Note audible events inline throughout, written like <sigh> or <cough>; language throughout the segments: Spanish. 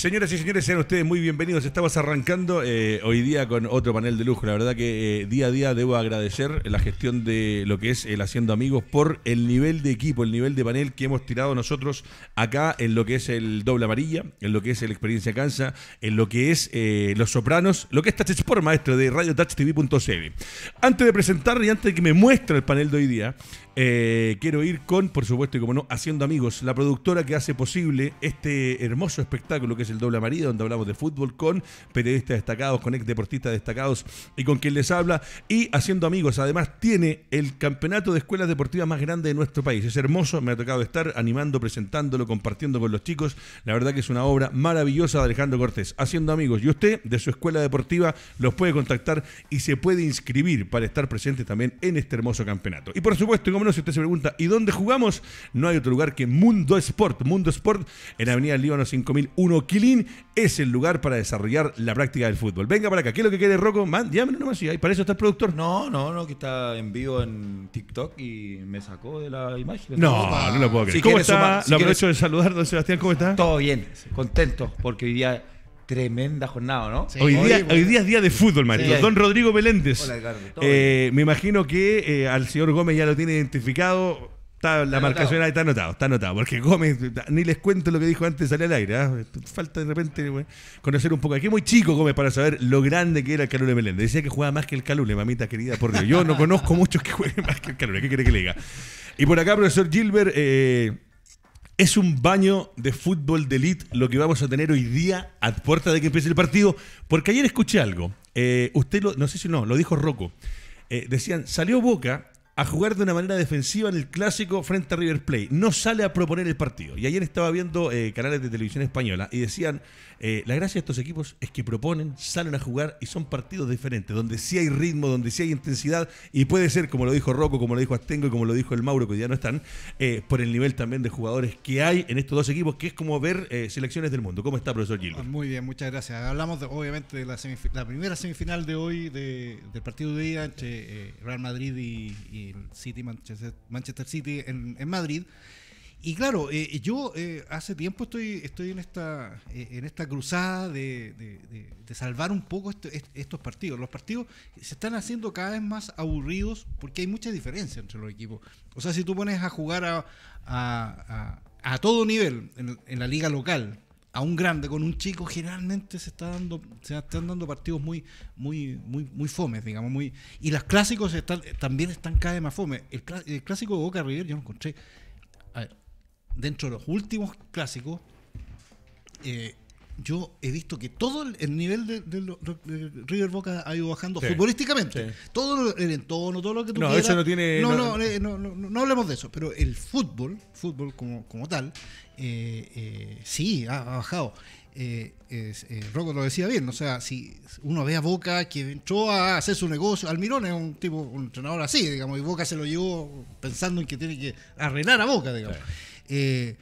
Señoras y señores, sean ustedes muy bienvenidos. Estamos arrancando eh, hoy día con otro panel de lujo. La verdad que eh, día a día debo agradecer la gestión de lo que es el Haciendo Amigos por el nivel de equipo, el nivel de panel que hemos tirado nosotros acá en lo que es el Doble Amarilla, en lo que es el Experiencia Cansa, en lo que es eh, Los Sopranos, lo que es hecho maestro de TV.cl. Antes de presentar y antes de que me muestre el panel de hoy día, quiero ir con, por supuesto, y como no, Haciendo Amigos, la productora que hace posible este hermoso espectáculo que es el doble amarillo, donde hablamos de fútbol con periodistas destacados, con ex deportistas destacados y con quien les habla y haciendo amigos. Además, tiene el campeonato de escuelas deportivas más grande de nuestro país. Es hermoso, me ha tocado estar animando, presentándolo, compartiendo con los chicos. La verdad que es una obra maravillosa de Alejandro Cortés. Haciendo amigos. Y usted, de su escuela deportiva, los puede contactar y se puede inscribir para estar presente también en este hermoso campeonato. Y por supuesto, y como no, si usted se pregunta, ¿y dónde jugamos? No hay otro lugar que Mundo Sport. Mundo Sport en Avenida Líbano 5001 Quilín es el lugar para desarrollar la práctica del fútbol. Venga para acá, ¿qué es lo que quiere Rocco? Man, nomás, si hay. para eso está el productor. No, no, no, que está en vivo en TikTok y me sacó de la imagen. No, no, lo puedo creer. ¿Cómo está? Sumar, lo aprovecho de saludar, don Sebastián, ¿cómo está? Todo bien, contento, porque hoy día tremenda jornada, ¿no? hoy, día, hoy, día, es día de fútbol, Marito. Don Rodrigo Meléndez. Hola, eh, me imagino que eh, al señor Gómez ya lo tiene identificado la marcación ahí está anotado, está anotado. Porque Gómez, ni les cuento lo que dijo antes sale al aire. ¿ah? Falta de repente conocer un poco. Aquí muy chico Gómez para saber lo grande que era el Calule Meléndez. Decía que juega más que el Calule, mamita querida, por Dios. Yo no conozco muchos que jueguen más que el Calule. ¿Qué quiere que le diga? Y por acá, profesor Gilbert, eh, es un baño de fútbol de elite lo que vamos a tener hoy día a puerta de que empiece el partido. Porque ayer escuché algo. Eh, usted, no sé si no, lo dijo Rocco. Eh, decían, salió Boca a jugar de una manera defensiva en el clásico frente a River Play, No sale a proponer el partido. Y ayer estaba viendo eh, canales de televisión española y decían, eh, la gracia de estos equipos es que proponen, salen a jugar y son partidos diferentes, donde sí hay ritmo, donde sí hay intensidad y puede ser, como lo dijo Rocco, como lo dijo Astengo y como lo dijo el Mauro, que ya no están, eh, por el nivel también de jugadores que hay en estos dos equipos, que es como ver selecciones del mundo. ¿Cómo está, profesor Gil ah, Muy bien, muchas gracias. Hablamos obviamente de la, la, primera semifinal de hoy, del partido de día entre Real Madrid y City, Manchester, Manchester City en, Madrid. Y claro, eh, yo eh, hace tiempo estoy, estoy en esta eh, en esta cruzada de, salvar un poco este, estos partidos. Los partidos se están haciendo cada vez más aburridos porque hay mucha diferencia entre los equipos. O sea, si tú pones a jugar a, a, todo nivel en, la liga local, a un grande con un chico, generalmente se está dando, se están dando partidos muy, muy, muy, muy fomes, digamos, muy. Y los clásicos están, también están cada vez más fomes. El, clásico de Boca River yo lo encontré. dentro de los últimos clásicos, eh, yo he visto que todo el nivel de, de, River Boca ha ido bajando futbolísticamente. Todo el entorno, todo lo que tú no, Eso no, tiene, eh, no, no, no, no, hablemos de eso, pero el fútbol, fútbol como, como tal, eh, eh, sí, ha, bajado. Eh, eh, Rocco lo decía bien, o sea, si uno ve a Boca que entró a hacer su negocio, Almirón es un tipo, un entrenador así, digamos, y Boca se lo llevó pensando en que tiene que arreglar a Boca, digamos. Sí. Eh,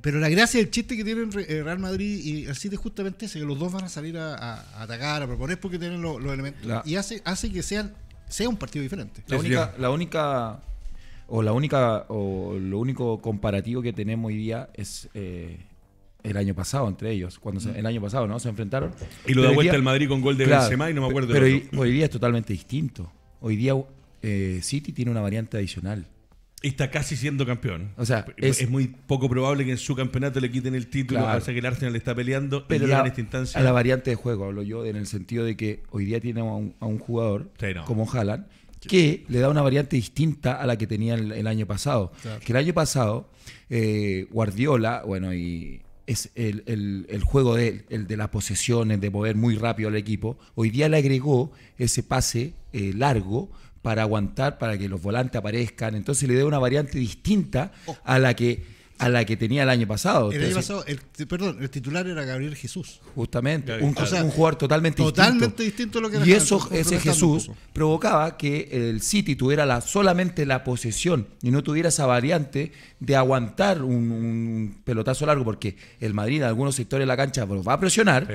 pero la gracia del chiste que tienen eh, Real Madrid y el City es justamente ese, que los dos van a salir a, atacar, a proponer porque tienen los, elementos. y hace, hace que sean, sea un partido diferente. La única, la o la única, o lo único comparativo que tenemos hoy día es eh, el año pasado entre ellos, cuando mm. el año pasado, ¿no? Se enfrentaron. Y lo da vuelta el Madrid con gol de Benzema y no me acuerdo. Pero hoy, día es totalmente distinto. Hoy día eh, City tiene una variante adicional está casi siendo campeón. O sea, es, muy poco probable que en su campeonato le quiten el título, claro. pasa que el Arsenal está peleando, pero A la variante de juego hablo yo, en el sentido de que hoy día tiene a un, jugador como Haaland, que le da una variante distinta a la que tenía el, año pasado. Que el año pasado, eh, Guardiola, bueno, y es el, juego de el de las posesiones, de mover muy rápido al equipo. Hoy día le agregó ese pase eh, largo para aguantar, para que los volantes aparezcan. Entonces le dio una variante distinta oh. a la que a la que tenía el año pasado. El año pasado, perdón, el titular era Gabriel Jesús. Justamente, Un, jugador totalmente, totalmente distinto. lo que era y eso, ese Jesús provocaba que el City tuviera la, solamente la posesión y no tuviera esa variante de aguantar un, pelotazo largo, porque el Madrid en algunos sectores de la cancha lo va a presionar.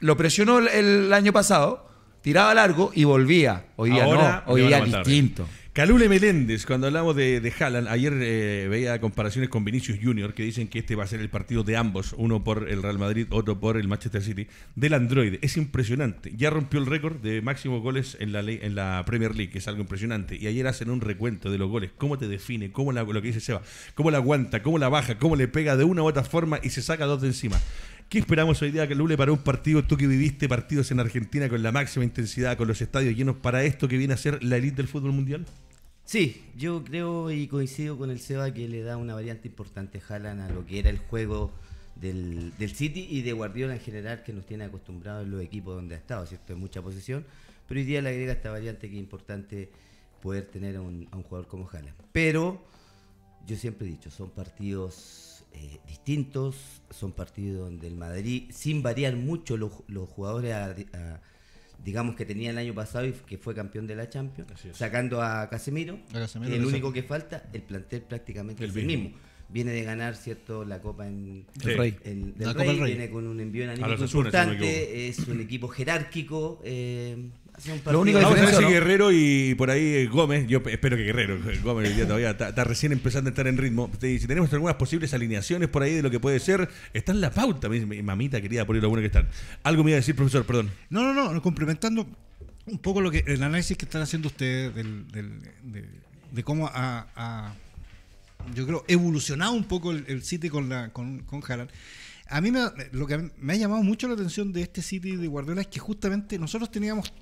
lo presionó el año pasado tiraba largo y volvía. Hoy Ahora no, hoy ¿eh? distinto. Calule Meléndez, cuando hablamos de, de Haaland, ayer eh, veía comparaciones con Vinicius Junior que dicen que este va a ser el partido de ambos, uno por el Real Madrid, otro por el Manchester City, del androide. Es impresionante. Ya rompió el récord de máximos goles en la, en la Premier League, que es algo impresionante. Y ayer hacen un recuento de los goles, cómo te define, cómo lo que dice Seba, cómo la aguanta, cómo la baja, cómo le pega de una u otra forma y se saca dos de encima. ¿Qué esperamos hoy día, Lule, para un partido, tú que viviste partidos en Argentina con la máxima intensidad, con los estadios llenos, para esto que viene a ser la elite del fútbol mundial? Sí, yo creo y coincido con el Seba que le da una variante importante a Jalan a lo que era el juego del, City y de Guardiola en general, que nos tiene acostumbrados en los equipos donde ha estado, ¿cierto? En mucha posición. Pero hoy día le agrega esta variante que es importante poder tener a un, jugador como Jalan. Pero yo siempre he dicho, son partidos eh, distintos, son partidos del Madrid, sin variar mucho los, jugadores digamos que tenía el año pasado y que fue campeón de la Champions, sacando a Casemiro, el único que falta, el plantel prácticamente es el mismo. Viene de ganar, ¿cierto?, la Copa en, el del Rey, viene con un envío en anímico importante, es un equipo jerárquico. Eh, lo único que a Guerrero y por ahí eh, Gómez, yo espero que Guerrero, eh, Gómez todavía está, recién empezando a estar en ritmo. Si tenemos algunas posibles alineaciones por ahí de lo que puede ser, está en la pauta, mamita querida, poner lo bueno que están. Algo me iba a decir, profesor, perdón. No, no, no, complementando un poco lo que el análisis que están haciendo ustedes de, cómo ha, yo creo, evolucionado un poco el, City con, la, con, con A mí lo que me ha llamado mucho la atención de este City de Guardiola es que justamente nosotros teníamos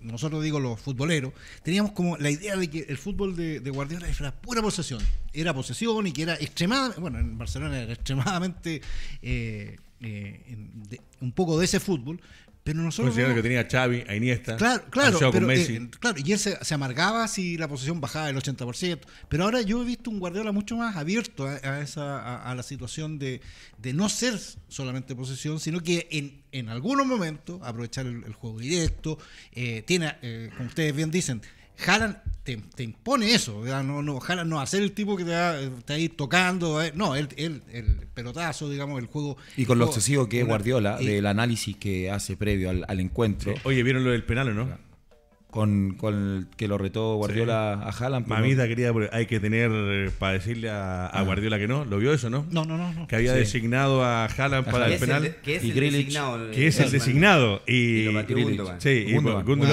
nosotros digo los futboleros, teníamos como la idea de que el fútbol de, Guardiola era pura posesión. Era posesión y que era extremadamente, bueno, en Barcelona era extremadamente eh, eh, un poco de ese fútbol, pero nosotros. Considerando que tenía a Xavi, a Iniesta. Claro, claro. Pero, eh, claro, y él se, amargaba si la posición bajaba el 80%. Pero ahora yo he visto un Guardiola mucho más abierto a, esa, la situación de, no ser solamente posesión, sino que en, en algunos momentos aprovechar el, juego directo. Eh, tiene, eh, como ustedes bien dicen, Jalan te, impone eso. No, no, Haaland no va a ser el tipo que te va, a ir tocando. Eh, no, él, el pelotazo, digamos, el juego. Y con lo excesivo que es Guardiola, del análisis que hace previo al, encuentro. Oye, ¿vieron lo del penal o no? con, con, que lo retó Guardiola a Haaland. Pues, Mamita querida, hay que tener eh, para decirle a, ah. Guardiola que no. ¿Lo vio eso, no? No, no, no. Que había designado a Haaland para el penal. que es el designado. Que Y, Gundogan. Sí,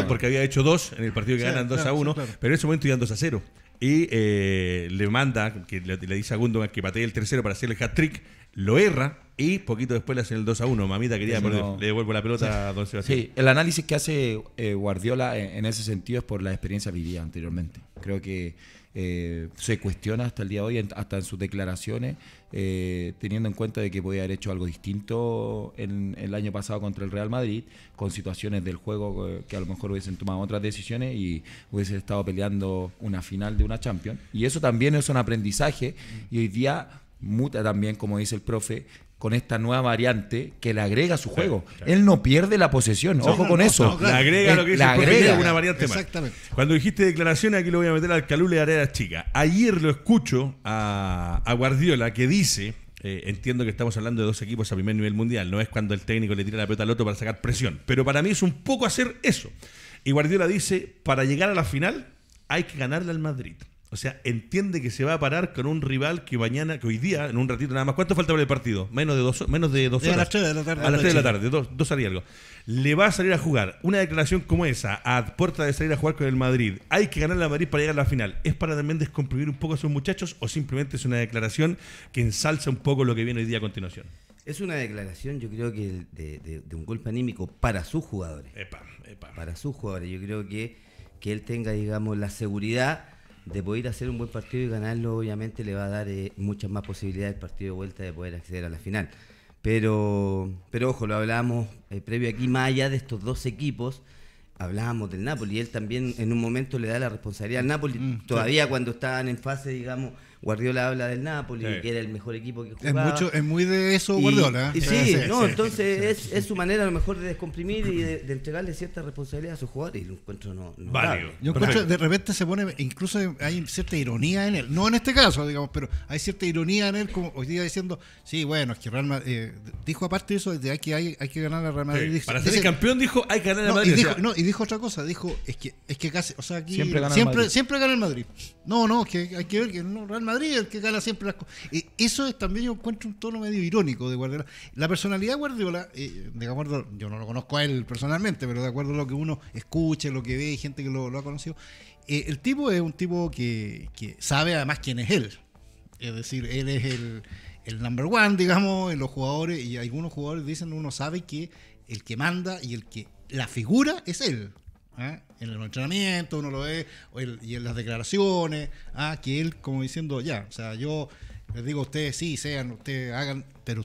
porque había hecho dos en el partido que ganan 2 a 1, pero en ese momento iban 2 a 0. Y eh, le manda, que le, dice a Gundogan que patee el tercero para hacer el hat-trick lo erra y poquito después le hacen el 2 a 1. Mamita quería le devuelvo la pelota a Don Sebastián. Sí, el análisis que hace eh, Guardiola en, ese sentido es por la experiencia vivida anteriormente. Creo que eh, se cuestiona hasta el día de hoy, hasta en sus declaraciones, eh, teniendo en cuenta de que podía haber hecho algo distinto el año pasado contra el Real Madrid, con situaciones del juego que a lo mejor hubiesen tomado otras decisiones y hubiesen estado peleando una final de una Champions. Y eso también es un aprendizaje mm. y hoy día muta también, como dice el profe, con esta nueva variante que le agrega a su juego. Él no pierde la posesión, ojo con eso. Le agrega lo que dice agrega. una variante Exactamente. Cuando dijiste declaraciones, aquí lo voy a meter al calule de Arenas Chica. Ayer lo escucho a, Guardiola que dice... Eh, entiendo que estamos hablando de dos equipos a primer nivel mundial, no es cuando el técnico le tira la pelota al otro para sacar presión, pero para mí es un poco hacer eso. Y Guardiola dice, para llegar a la final hay que ganarle al Madrid. O sea, entiende que se va a parar con un rival que mañana, que hoy día, en un ratito nada más. ¿Cuánto falta para el partido? Menos de dos, menos de dos horas. A las 3 de la tarde. A las 3 de la tarde, dos, dos algo. Le va a salir a jugar. Una declaración como esa, a puerta de salir a jugar con el Madrid. Hay que ganar la Madrid para llegar a la final. ¿Es para también descomprimir un poco a sus muchachos o simplemente es una declaración que ensalza un poco lo que viene hoy día a continuación? Es una declaración, yo creo que de, un golpe anímico para sus jugadores. Epa, epa. Para sus jugadores. Yo creo que, que él tenga, digamos, la seguridad de poder hacer un buen partido y ganarlo, obviamente le va a dar eh, muchas más posibilidades el partido de vuelta de poder acceder a la final. Pero, pero ojo, lo hablábamos eh, previo aquí, más allá de estos dos equipos, hablábamos del Napoli. Él también en un momento le da la responsabilidad al Napoli, mm, todavía cuando estaban en fase, digamos, Guardiola habla del Napoli, que era el mejor equipo que jugaba. Es, mucho, es muy de eso Guardiola. ¿eh? Y, sí, no, entonces es, su manera a lo mejor de descomprimir y de, entregarle cierta responsabilidad a sus jugadores y lo encuentro no. encuentro, de repente se pone, incluso hay cierta ironía en él, no en este caso, digamos, pero hay cierta ironía en él, como hoy día diciendo, sí, bueno, es que Real Madrid, eh, dijo aparte eso de que hay, que ganar a Real Madrid. para ser campeón dijo, hay que ganar a Madrid. Y dijo, no, y dijo otra cosa, dijo, es que, es que casi, o sea, aquí siempre gana siempre, Madrid. No, no, que hay que ver que no, Real Madrid, el que gana siempre las cosas. Eh, eso es también yo encuentro un tono medio irónico de Guardiola. La personalidad de Guardiola, eh, de acuerdo, yo no lo conozco a él personalmente, pero de acuerdo a lo que uno escucha, lo que ve, hay gente que lo, ha conocido, eh, el tipo es un tipo que, sabe además quién es él. Es decir, él es el, el number one, digamos, en los jugadores, y algunos jugadores dicen, uno sabe que el que manda y el que la figura es él en ¿eh? el entrenamiento uno lo ve, y en las declaraciones, ¿ah? que él como diciendo, ya, o sea, yo les digo a ustedes, sí, sean, ustedes hagan, pero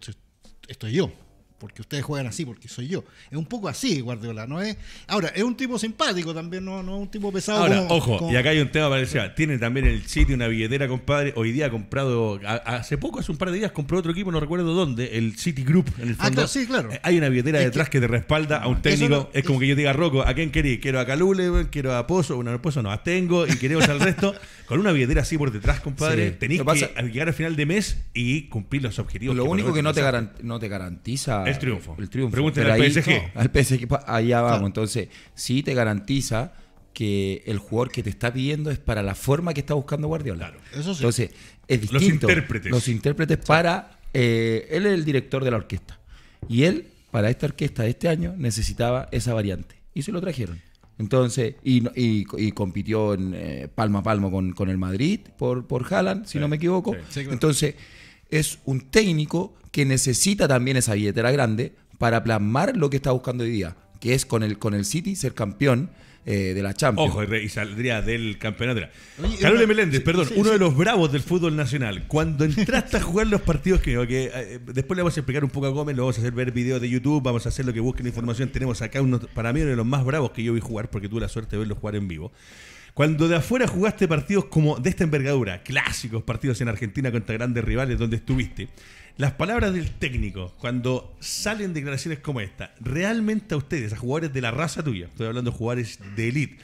estoy yo porque ustedes juegan así, porque soy yo. Es un poco así, Guardiola, ¿no es? Ahora, es un tipo simpático también, no, no es un tipo pesado. Ahora, ojo, y acá hay un tema para tiene también el City una billetera, compadre. Hoy día ha comprado, hace poco, hace un par de días, compró otro equipo, no recuerdo dónde, el City Group, en el ah, fondo. Ah, sí, claro. Eh, hay una billetera detrás que, te respalda a un técnico. es como que yo diga, Rocco, ¿a quién querí? Quiero a Calule, quiero a Pozo, bueno, a Pozo no, a Tengo y queremos al resto. <laughs> Con una billetera así por detrás, compadre, sí. tenéis que llegar al final de mes y cumplir los objetivos. Lo único que no te, no te garantiza el triunfo. El triunfo. Pregúntale al PSG. al PSG, allá vamos. Entonces, sí te garantiza que el jugador que te está pidiendo es para la forma que está buscando Guardiola. Claro, eso sí. Entonces, es distinto. Los intérpretes. Los intérpretes para... Eh, él es el director de la orquesta. Y él, para esta orquesta de este año, necesitaba esa variante. Y se lo trajeron. Entonces, y, compitió en palma eh, palmo a palmo con, el Madrid por, por Haaland, si no me equivoco. Entonces, es un técnico que necesita también esa billetera grande para plasmar lo que está buscando hoy día, que es con el, con el City ser campeón eh, de la Champions. Ojo, y saldría del campeonato. Carlos Meléndez, perdón, uno de los bravos del fútbol nacional. Cuando entraste a jugar los partidos, que, eh, después le vamos a explicar un poco a Gómez, lo vamos a hacer ver videos de YouTube, vamos a hacer lo que busquen información. Tenemos acá uno, para mí uno de los más bravos que yo vi jugar, porque tuve la suerte de verlo jugar en vivo. Cuando de afuera jugaste partidos como de esta envergadura, clásicos partidos en Argentina contra grandes rivales donde estuviste, las palabras del técnico, cuando salen declaraciones como esta, realmente a ustedes, a jugadores de la raza tuya, estoy hablando de jugadores de élite,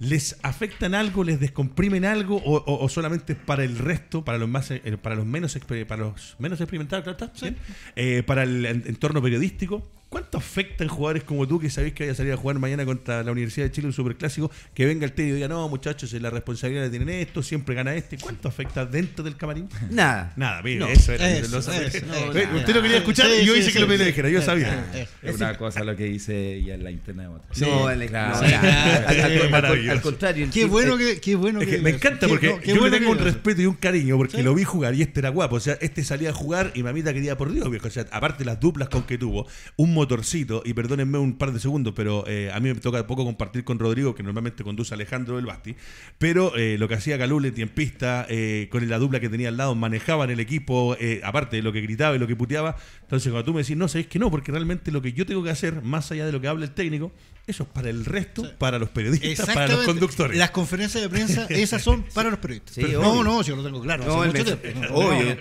¿les afectan algo, les descomprimen algo o, solamente para el resto, para los, más, eh, para los, menos, para los menos experimentados, eh, para el entorno periodístico? ¿Cuánto afecta en jugadores como tú que sabéis que vaya a salir a jugar mañana contra la Universidad de Chile un superclásico? Que venga el técnico y diga, no, muchachos, la responsabilidad la tienen esto, siempre gana este. ¿Cuánto afecta dentro del camarín? Nada. Nada, mire, eso era. Eso, usted lo quería escuchar y yo hice que lo me dijera, yo sabía. Es una cosa lo que dice y en la internet otra. No, en Al contrario. Qué bueno eh, que. Qué bueno que me encanta porque yo le tengo un respeto y un cariño porque lo vi jugar y este era guapo. O sea, este salía a jugar y mamita quería por Dios, viejo. O sea, aparte las duplas con que tuvo, un motorcito, y perdónenme un par de segundos, pero eh, a mí me toca poco compartir con Rodrigo, que normalmente conduce Alejandro del Basti, pero eh, lo que hacía Calule, tiempista, eh, con la dupla que tenía al lado, manejaban el equipo, aparte de lo que gritaba y lo que puteaba, entonces, cuando tú me decís, no, sabés que no, porque realmente lo que yo tengo que hacer, más allá de lo que habla el técnico, eso es para el resto, para los periodistas, para los conductores. Las conferencias de prensa, <laughs> esas son para los periodistas. no, no, yo lo tengo claro.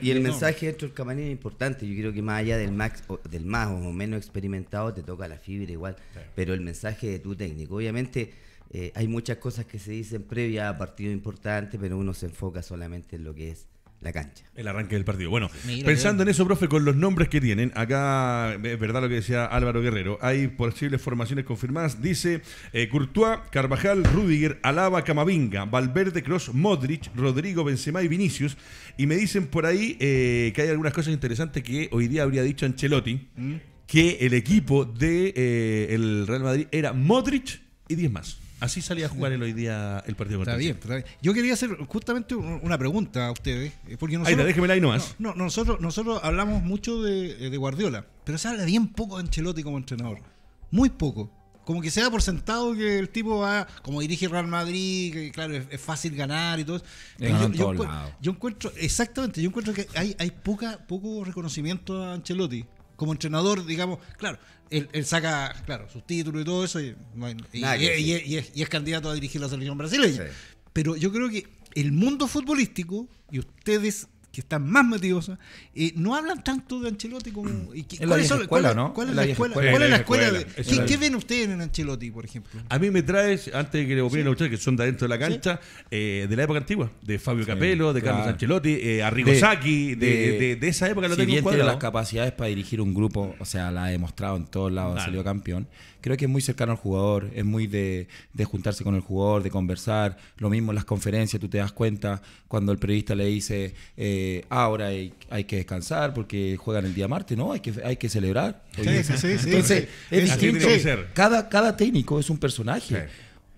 y el mensaje dentro del camarín es importante. Yo creo que más allá del, max, del más o menos experimentado, te toca la fibra igual. Pero el mensaje de tu técnico, obviamente. Eh, hay muchas cosas que se dicen previa a partido importante, pero uno se enfoca solamente en lo que es la cancha. El arranque del partido. Bueno, pensando en eso, profe, con los nombres que tienen, acá es verdad lo que decía Álvaro Guerrero, hay posibles formaciones confirmadas. Dice eh, Courtois, Carvajal, Rudiger, Alaba, Camavinga, Valverde, Cross, Modric, Rodrigo, Benzema y Vinicius. Y me dicen por ahí eh, que hay algunas cosas interesantes que hoy día habría dicho Ancelotti, mm. que el equipo del de, eh, el Real Madrid era Modric y 10 más. Así salía a jugar el hoy día el partido está bien, está bien. Yo quería hacer justamente una pregunta a ustedes. Eh, porque nosotros, No, nosotros, nosotros hablamos mucho eh, de, Guardiola, pero se habla bien poco de Ancelotti como entrenador. Muy poco. Como que sea por sentado que el tipo va, como dirige Real Madrid, que claro, es, fácil ganar y todo. eso. yo, encuentro, yo, encuentro, exactamente, yo encuentro que hay, hay poca, poco reconocimiento a Ancelotti como entrenador, digamos, claro, él, saca, claro, sus títulos y todo eso, y, es, candidato a dirigir la selección brasileña. Pero yo creo que el mundo futbolístico, y ustedes que están más metidos, eh, no hablan tanto de Ancelotti como... Mm. Y ¿cuál, es, escuela, ¿no? ¿Cuál es la escuela? ¿Cuál es la escuela? ¿qué, ven ustedes en Ancelotti, por ejemplo? A mí me trae antes de que le opinen a ustedes, que son de adentro de la cancha, eh, de la época antigua, de Fabio Capello, de Carlos Ancelotti, eh, a Arrigo Sacchi, de, de, esa época lo si tengo bien tiene las capacidades para dirigir un grupo, o sea, la ha demostrado en todos lados, ha salido campeón creo que es muy cercano al jugador, es muy de, juntarse con el jugador, de conversar. Lo mismo en las conferencias, tú te das cuenta cuando el periodista le dice, eh, ah, ahora hay, que descansar porque juegan el día martes, ¿no? Hay que, hay que celebrar. Sí, sí, sí, Entonces, Cada, cada técnico es un personaje.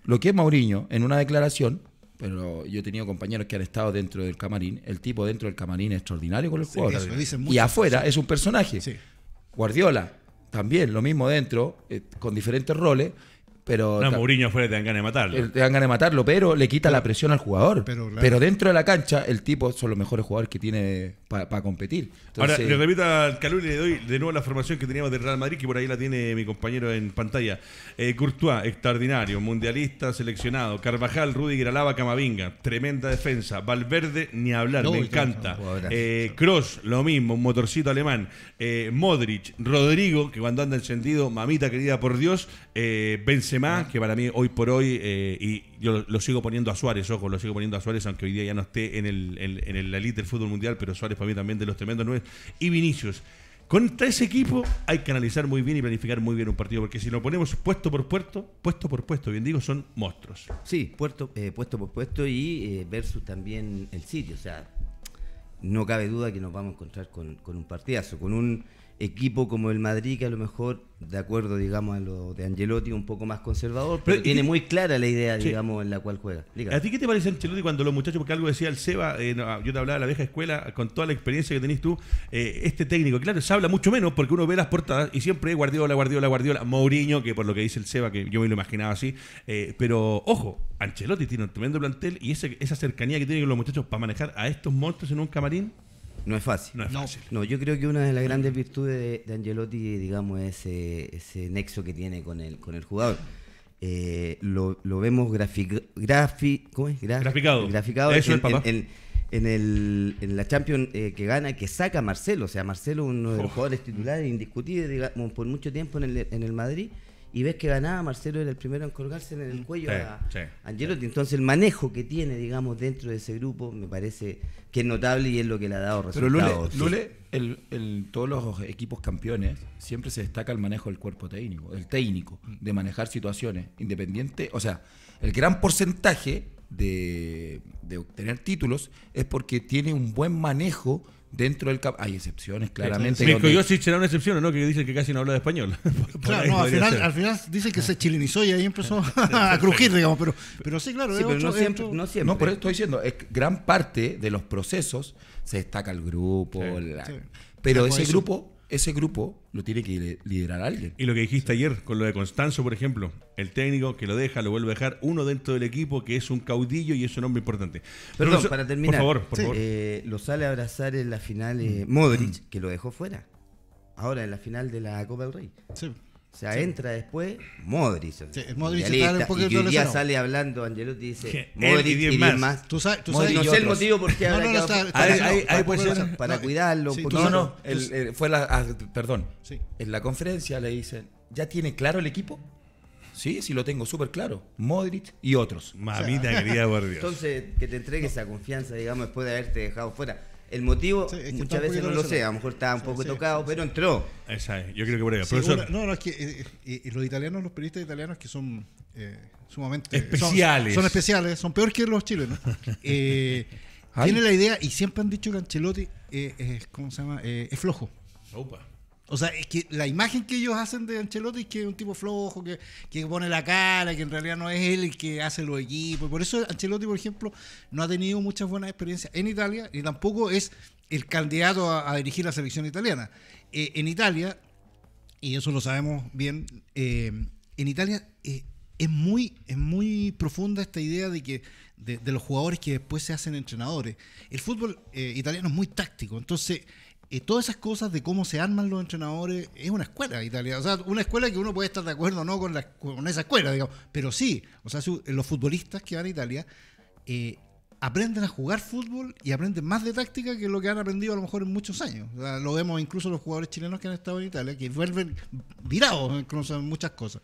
Lo que es Mauriño, en una declaración, pero yo he tenido compañeros que han estado dentro del camarín, el tipo dentro del camarín es extraordinario con el jugadores. y afuera es un personaje. Guardiola, también lo mismo dentro, eh, con diferentes roles, pero no, Mourinho afuera te dan ganas de matarlo. Eh, te dan ganas de matarlo, pero le quita la presión al jugador. Pero, dentro de la cancha, el tipo son los mejores jugadores que tiene para competir. Ahora, le repito al Calú le doy de nuevo la formación que teníamos de Real Madrid, que por ahí la tiene mi compañero en pantalla. Eh, Courtois, extraordinario, mundialista seleccionado. Carvajal, Rudy Gralaba Camavinga, tremenda defensa. Valverde, ni hablar, me encanta. Cross, eh, lo mismo, un motorcito alemán. Modric, Rodrigo, que cuando anda encendido, mamita querida por Dios, Benzema más que para mí hoy por hoy, eh, y yo lo, sigo poniendo a Suárez, ojo, lo sigo poniendo a Suárez, aunque hoy día ya no esté en, en, la elite del fútbol mundial, pero Suárez para mí también de los tremendos nueve. Y Vinicius. con ese equipo hay que analizar muy bien y planificar muy bien un partido, porque si lo ponemos puesto por puesto, puesto por puesto, bien digo, son monstruos. Sí, eh, puesto por puesto y eh, versus también el sitio. O sea, no cabe duda que nos vamos a encontrar con, con un partidazo, con un equipo como el Madrid, que a lo mejor, de acuerdo, digamos, a lo de Angelotti, un poco más conservador, pero, tiene muy clara la idea, digamos, en la cual juega. ¿A ti qué te parece Angelotti cuando los muchachos, porque algo decía el Seba, eh, yo te hablaba de la vieja escuela, con toda la experiencia que tenés tú, eh, este técnico, claro, se habla mucho menos porque uno ve las portadas y siempre Guardiola, Guardiola, Guardiola, Mourinho, que por lo que dice el Seba, que yo me lo imaginaba así, eh, pero ojo, Ancelotti tiene un tremendo plantel y esa cercanía que con los muchachos para manejar a estos monstruos en un camarín no es fácil. No yo creo que una de las grandes virtudes de, Angelotti, digamos, es ese, nexo que tiene con el, con el jugador. Eh, lo, vemos graficado. en, la Champions eh, que gana, que saca Marcelo. O sea, Marcelo, uno de los jugadores titulares indiscutibles, digamos, por mucho tiempo en el, en el Madrid y ves que ganaba, Marcelo era el primero en colgarse en el cuello a, Angelotti. Entonces el manejo que tiene, digamos, dentro de ese grupo me parece que es notable y es lo que le ha dado resultados. Pero Lule, Lule el, todos los equipos campeones siempre se destaca el manejo del cuerpo técnico, el técnico, de manejar situaciones independiente. O sea, el gran porcentaje de, de obtener títulos es porque tiene un buen manejo dentro del hay excepciones claramente yo sí será una excepción no que dicen que casi no habla de español <laughs> claro no, al final, al final dicen que se chilenizó y ahí empezó <laughs> a crujir digamos pero pero sí claro pero no, siempre, no, siempre, no por eso estoy diciendo es gran parte de los procesos se destaca el grupo pero ese grupo ese grupo lo tiene que liderar alguien. Y lo que dijiste ayer con lo de Constanzo, por ejemplo, el técnico que lo deja, lo vuelve a dejar, uno dentro del equipo que es un caudillo y es un hombre importante. Perdón, Pero para terminar, eh, lo sale a abrazar en la final eh, mm. Modric, que lo dejó fuera. Ahora en la final de la Copa del Rey. Sí. O sea, entra después Modric. Sí, y sale hablando Angelotti dice Modric y más. ¿Tú sabes, no sé el motivo por qué no, no, para, cuidarlo. no, no, fue la ah, perdón. En la conferencia le dicen, ¿ya tiene claro el equipo? Sí, sí lo tengo súper claro. Modric y otros. Mamita querida por Dios. <laughs> Entonces, que te entregue esa confianza, digamos, después de haberte dejado fuera. El motivo muchas veces no lo sé, a lo mejor estaba un poco tocado, pero entró. Exacto, yo creo que por ahí. no, no, es que y, eh, eh, eh, los italianos, los periodistas italianos que son eh, sumamente... Especiales. Son, especiales, son peor que los chilenos. <laughs> eh, tiene la idea, y siempre han dicho que Ancelotti ¿cómo se llama? es flojo. Opa. O sea, es que la imagen que ellos hacen de Ancelotti es que es un tipo flojo, que, pone la cara, que en realidad no es él el que hace los equipos. Por eso Ancelotti, por ejemplo, no ha tenido muchas buenas experiencias en Italia y tampoco es el candidato a, dirigir la selección italiana. Eh, en Italia, y eso lo sabemos bien, eh, en Italia eh, es, muy, es muy profunda esta idea de que de los jugadores que después se hacen entrenadores. El fútbol italiano es muy táctico, entonces todas esas cosas de cómo se arman los entrenadores es una escuela Italia O sea, una escuela que uno puede estar de acuerdo o no con, con esa escuela, digamos. Pero sí, o sea, los futbolistas que van a Italia eh, aprenden a jugar fútbol y aprenden más de táctica que lo que han aprendido a lo mejor en muchos años. lo vemos incluso los jugadores chilenos que han estado en Italia, que vuelven virados en eh, muchas cosas.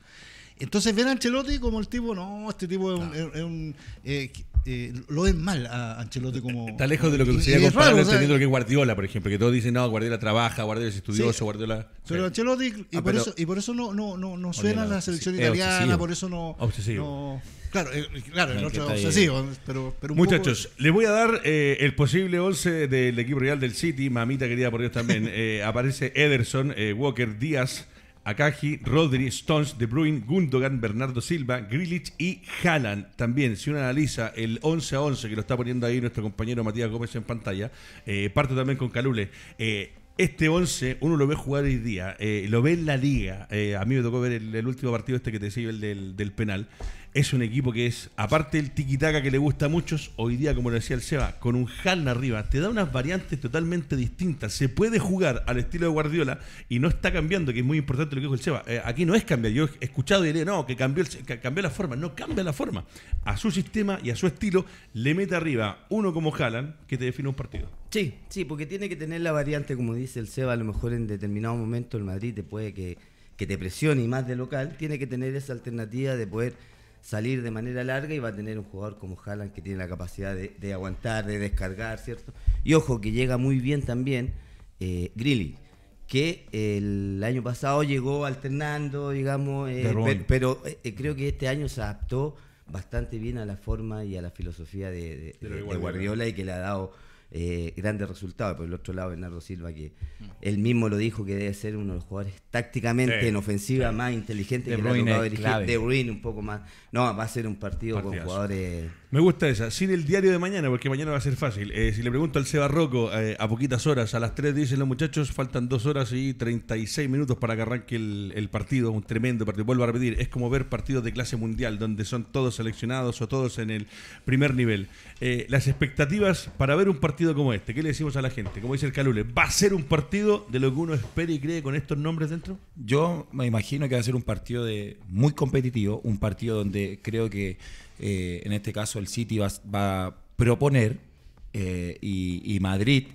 Entonces ven a Ancelotti como el tipo, no, este tipo es un... Eh, eh, lo ven mal a Ancelotti como. Está lejos de lo que diga comparable, entendiendo lo que es Guardiola, por ejemplo, que todos dicen, no, Guardiola trabaja, Guardiola es estudioso, Guardiola. Pero Ancelotti, y, ah, por eso, y por eso no, no, no, suena la selección italiana, por eso no. Obsesivo. claro, eh, eh, claro, el otro obsesivo, pero, pero Muchachos, les voy a dar el posible 11 del equipo real del City, mamita querida por Dios también. <laughs> aparece Ederson, Walker, Díaz. Akagi, Rodri, Stones, De Bruyne, Gundogan, Bernardo Silva, Grilich y Haaland. También, si uno analiza el 11 a 11 que lo está poniendo ahí nuestro compañero Matías Gómez en pantalla, eh, parte también con Calule. Eh, este 11 uno lo ve jugar hoy día, eh, lo ve en la liga. a mí me tocó ver el, último partido este que te decía, el del penal es un equipo que es, aparte del tiquitaca que le gusta a muchos, hoy día, como lo decía el Seba, con un Jalan arriba, te da unas variantes totalmente distintas. Se puede jugar al estilo de Guardiola y no está cambiando, que es muy importante lo que dijo el Seba. Eh, aquí no es cambiar. Yo he escuchado y diré, no, que cambió, cambió la forma. No cambia la forma. A su sistema y a su estilo le mete arriba uno como Jalan que te define un partido. Sí, sí, porque tiene que tener la variante, como dice el Seba, a lo mejor en determinado momento el Madrid te puede que, que te presione y más de local, tiene que tener esa alternativa de poder salir de manera larga y va a tener un jugador como Haaland que tiene la capacidad de, aguantar, de descargar, ¿cierto? Y ojo, que llega muy bien también eh, Grilly, que el año pasado llegó alternando, digamos, eh, pero eh, eh, creo que este año se adaptó bastante bien a la forma y a la filosofía de, de Guardiola y que le ha dado eh, grandes resultados. Por el otro lado, Bernardo Silva, que él mismo lo dijo, que debe ser uno de los jugadores tácticamente en ofensiva más inteligente de que De un poco más. No, va a ser un partido con jugadores me gusta esa. Sin el diario de mañana, porque mañana va a ser fácil. Eh, si le pregunto al Seba Rocco, eh, a poquitas horas, a las 3 dicen los muchachos, faltan 2 horas y 36 minutos para que arranque el, partido. Un tremendo partido. Vuelvo a repetir, es como ver partidos de clase mundial, donde son todos seleccionados o todos en el primer nivel. Eh, las expectativas para ver un partido como este, ¿qué le decimos a la gente? Como dice el Calule, ¿va a ser un partido de lo que uno espera y cree con estos nombres dentro? Yo me imagino que va a ser un partido de muy competitivo, un partido donde creo que eh, en este caso el City va, a proponer eh, y, Madrid,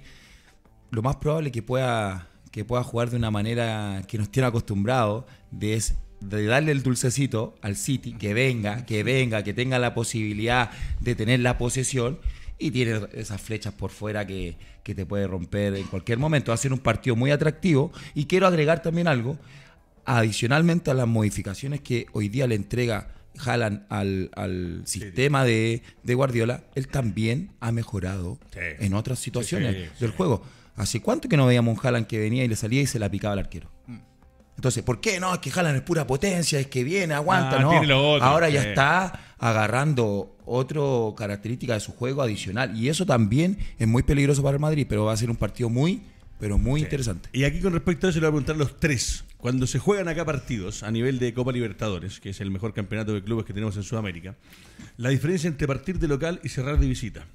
lo más probable que pueda, que pueda jugar de una manera que nos tiene acostumbrado de es darle el dulcecito al City, que venga, que venga, que tenga la posibilidad de tener la posesión y tiene esas flechas por fuera que, que te puede romper en cualquier momento. Va a ser un partido muy atractivo y quiero agregar también algo, adicionalmente a las modificaciones que hoy día le entrega jalan al, sistema de, Guardiola, él también ha mejorado en otras situaciones del juego. ¿Hace cuánto que no veíamos un Haaland que venía y le salía y se la picaba al arquero? Mm. Entonces, ¿por qué? No, es que Haaland es pura potencia, es que viene, aguanta, ah, no. Ahora ya está agarrando otra característica de su juego adicional. Y eso también es muy peligroso para el Madrid, pero va a ser un partido muy, pero muy interesante. Y aquí con respecto a eso le voy a preguntar los tres cuando se juegan acá partidos a nivel de Copa Libertadores, que es el mejor campeonato de clubes que tenemos en Sudamérica, la diferencia entre partir de local y cerrar de visita.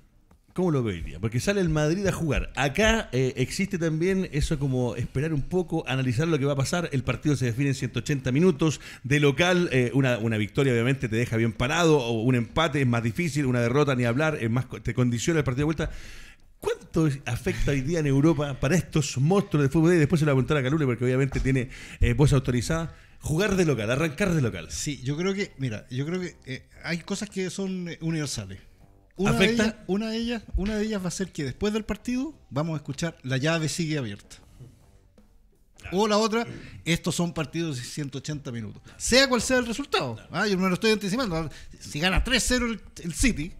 ¿Cómo lo veía? Porque sale el Madrid a jugar. Acá eh, existe también eso como esperar un poco, analizar lo que va a pasar. El partido se define en 180 minutos. De local, eh, una, victoria obviamente te deja bien parado, o un empate es más difícil, una derrota ni hablar, es más, te condiciona el partido de vuelta. ¿Cuánto afecta hoy día en Europa para estos monstruos de fútbol? Y después se lo va a a porque obviamente tiene eh, voz autorizada. Jugar de local, arrancar de local. Sí, yo creo que, mira, yo creo que eh, hay cosas que son eh, universales. Una ¿Afecta? De ellas, una, de ellas, una de ellas va a ser que después del partido vamos a escuchar la llave sigue abierta. O la otra, estos son partidos de 180 minutos. Sea cual sea el resultado. ¿ah? Yo no lo estoy anticipando. Si gana 3-0 el City,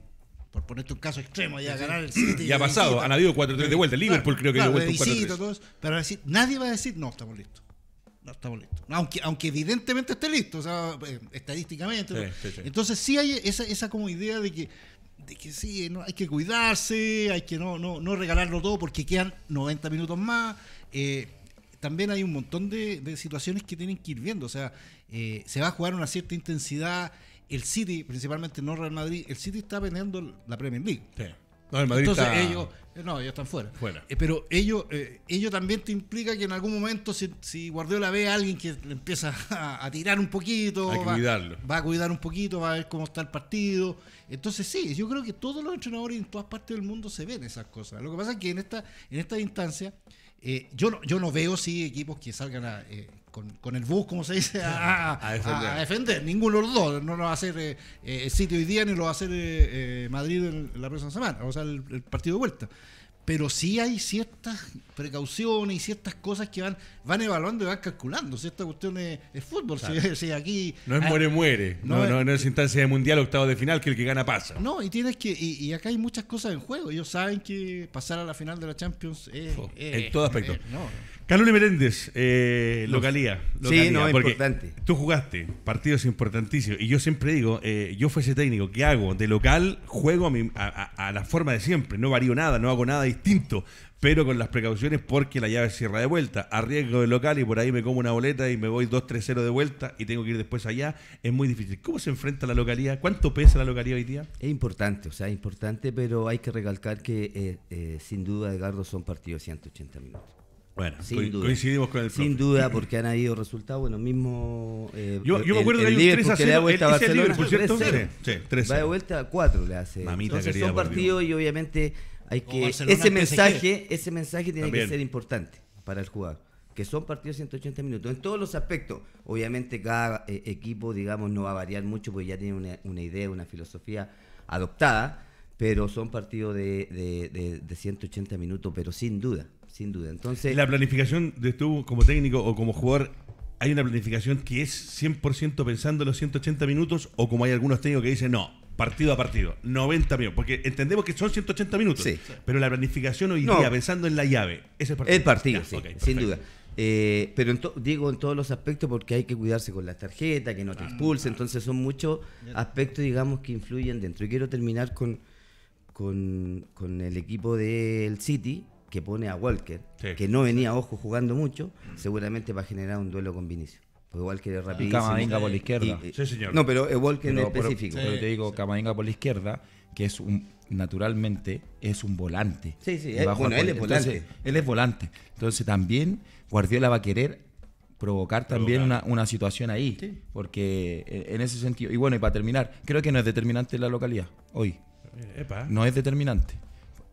por ponerte un caso extremo, ya ganar el City. Ya ha pasado, han habido 4-3 de vuelta. Liverpool creo que claro, dio vuelta Pero decir, nadie va a decir, no, estamos listos. No estamos listos. Aunque, aunque evidentemente esté listo, eh, estadísticamente. Entonces sí hay esa, esa como idea de que, de que sí, hay que cuidarse, hay que no, no, no regalarlo todo porque quedan 90 minutos más. Eh, también hay un montón de, situaciones que tienen que ir viendo. O sea, eh, se va a jugar una cierta intensidad el City, principalmente no Real Madrid, el City está vendiendo la Premier League. No, el Madrid está... ellos, eh, no, ellos están fuera. Eh, pero eh, ellos, también te implica que en algún momento si, si Guardiola ve a alguien que le empieza a, tirar un poquito, a cuidarlo. va, a cuidar un poquito, va a ver cómo está el partido. Entonces sí, yo creo que todos los entrenadores en todas partes del mundo se ven esas cosas. Lo que pasa es que en esta, en esta instancia, yo no, yo no veo sí equipos que salgan a, con, el bus, como se dice, <laughs> a, defender. Ninguno de los dos. No lo va a hacer el eh, sitio eh, hoy día ni lo va a hacer eh, eh Madrid la próxima semana, o sea, el partido de vuelta. Pero sí hay ciertas precauciones y ciertas cosas que van, van evaluando y van calculando. ciertas cuestiones cuestión fútbol, si, aquí. No es muere, muere. No, no, es instancia de mundial, octavo de final, que el que gana pasa. No, y tienes que. Y, acá hay muchas cosas en juego. Ellos saben que pasar a la final de la Champions en todo aspecto. no. Carlos eh, localía, Sí, importante. Tú jugaste partidos importantísimos. Y yo siempre digo, eh, yo fuese técnico, ¿qué hago? De local juego a, la forma de siempre. No varío nada, no hago nada distinto pero con las precauciones porque la llave cierra de vuelta. Arriesgo el local y por ahí me como una boleta y me voy 2-3-0 de vuelta y tengo que ir después allá. Es muy difícil. ¿Cómo se enfrenta la localidad? ¿Cuánto pesa la localidad hoy día? Es importante, o sea, es importante, pero hay que recalcar que eh, eh, sin duda, Edgardo, son partidos de 180 minutos. Bueno, Sin duda. coincidimos con el profe. Sin duda, <laughs> porque han habido resultados, bueno, mismo... eh, yo, yo me acuerdo que hay un 3 que le da 0, vuelta a Barcelona, Liverpool, ¿cierto? 3-0. Sí, sí, 3 Va de vuelta a 4 le hace. Mamita Entonces son partidos y obviamente hay que, ese mensaje, ese mensaje tiene que ser importante para el jugador que son partidos 180 minutos, en todos los aspectos. Obviamente cada eh, equipo, digamos, no va a variar mucho porque ya tiene una, idea, una filosofía adoptada, pero son partidos de, 180 minutos, pero sin duda, sin duda. Entonces, ¿La planificación de tú como técnico o como jugador, hay una planificación que es 100% pensando en los 180 minutos o como hay algunos técnicos que dicen, no, partido a partido, 90 minutos, porque entendemos que son 180 minutos, pero la planificación hoy día, pensando en la llave, es el partido. El partido, sí, sin duda. Eh, pero digo en todos los aspectos porque hay que cuidarse con las tarjetas, que no te expulse, entonces son muchos aspectos, digamos, que influyen dentro. Y quiero terminar con, con, el equipo del City, que pone a Walker, que no venía, ojo, jugando mucho, seguramente va a generar un duelo con Vinicius. Igual que rapidísimo. Y Camavinga por la izquierda. sí, señor. No, pero que en específico. Pero, te digo, Camavinga por la izquierda, que es un naturalmente es un volante. Sí, sí, es, bueno, él es volante. él es volante. Entonces también Guardiola va a querer provocar también una, situación ahí. Porque eh, en ese sentido, y bueno, y para terminar, creo que no es determinante la localidad hoy. No es determinante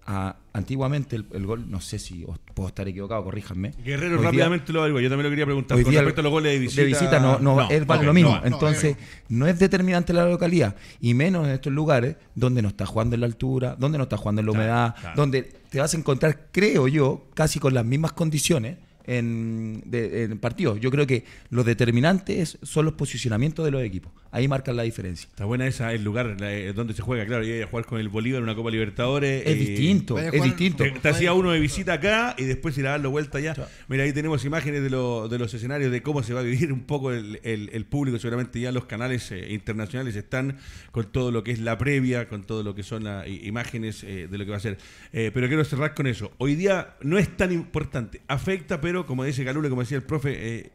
antiguamente el, gol, no sé si puedo estar equivocado, corríjanme. Guerrero rápidamente lo digo, yo también lo quería preguntar. Con respecto a los goles de visita. De visita no, es lo mismo. Entonces, eh. no es determinante la localidad, y menos en estos lugares donde no está jugando en la altura, donde no está jugando en la humedad, donde te vas a encontrar, creo yo, casi con las mismas condiciones en, partidos. Yo creo que los determinantes son los posicionamientos de los equipos. Ahí marcan la diferencia. Está buena esa, el lugar eh, donde se juega, claro. Y a jugar con el Bolívar en una Copa Libertadores. Es eh, distinto, es distinto. Eh, te, hacía uno de visita acá y después ir a darlo vuelta allá. Mira, ahí tenemos imágenes de, los escenarios, de cómo se va a vivir un poco el, público. Seguramente ya los canales internacionales están con todo lo que es la previa, con todo lo que son las imágenes de lo que va a ser. pero quiero cerrar con eso. Hoy día no es tan importante. Afecta, pero como dice Calule como decía el profe, eh,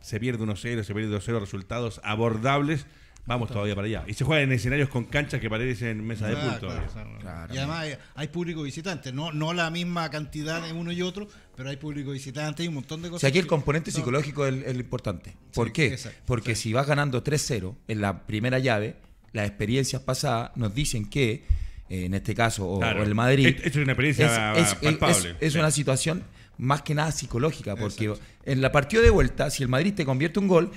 se pierde unos cero se pierde 2-0, resultados abordables. Vamos todavía para allá. Y se juega en escenarios con canchas que parecen mesa de ah, punto. Y además eh, hay, público visitante, no, no la misma cantidad de uno y otro, pero hay público visitante y un montón de cosas. si aquí el componente psicológico es el, importante. ¿Por qué? Porque si vas ganando 3-0 en la primera llave, las experiencias pasadas nos dicen que, eh, en este caso, o, el Madrid. Es, una experiencia es, una situación más que nada psicológica, porque en la partida de vuelta, si el Madrid te convierte un gol,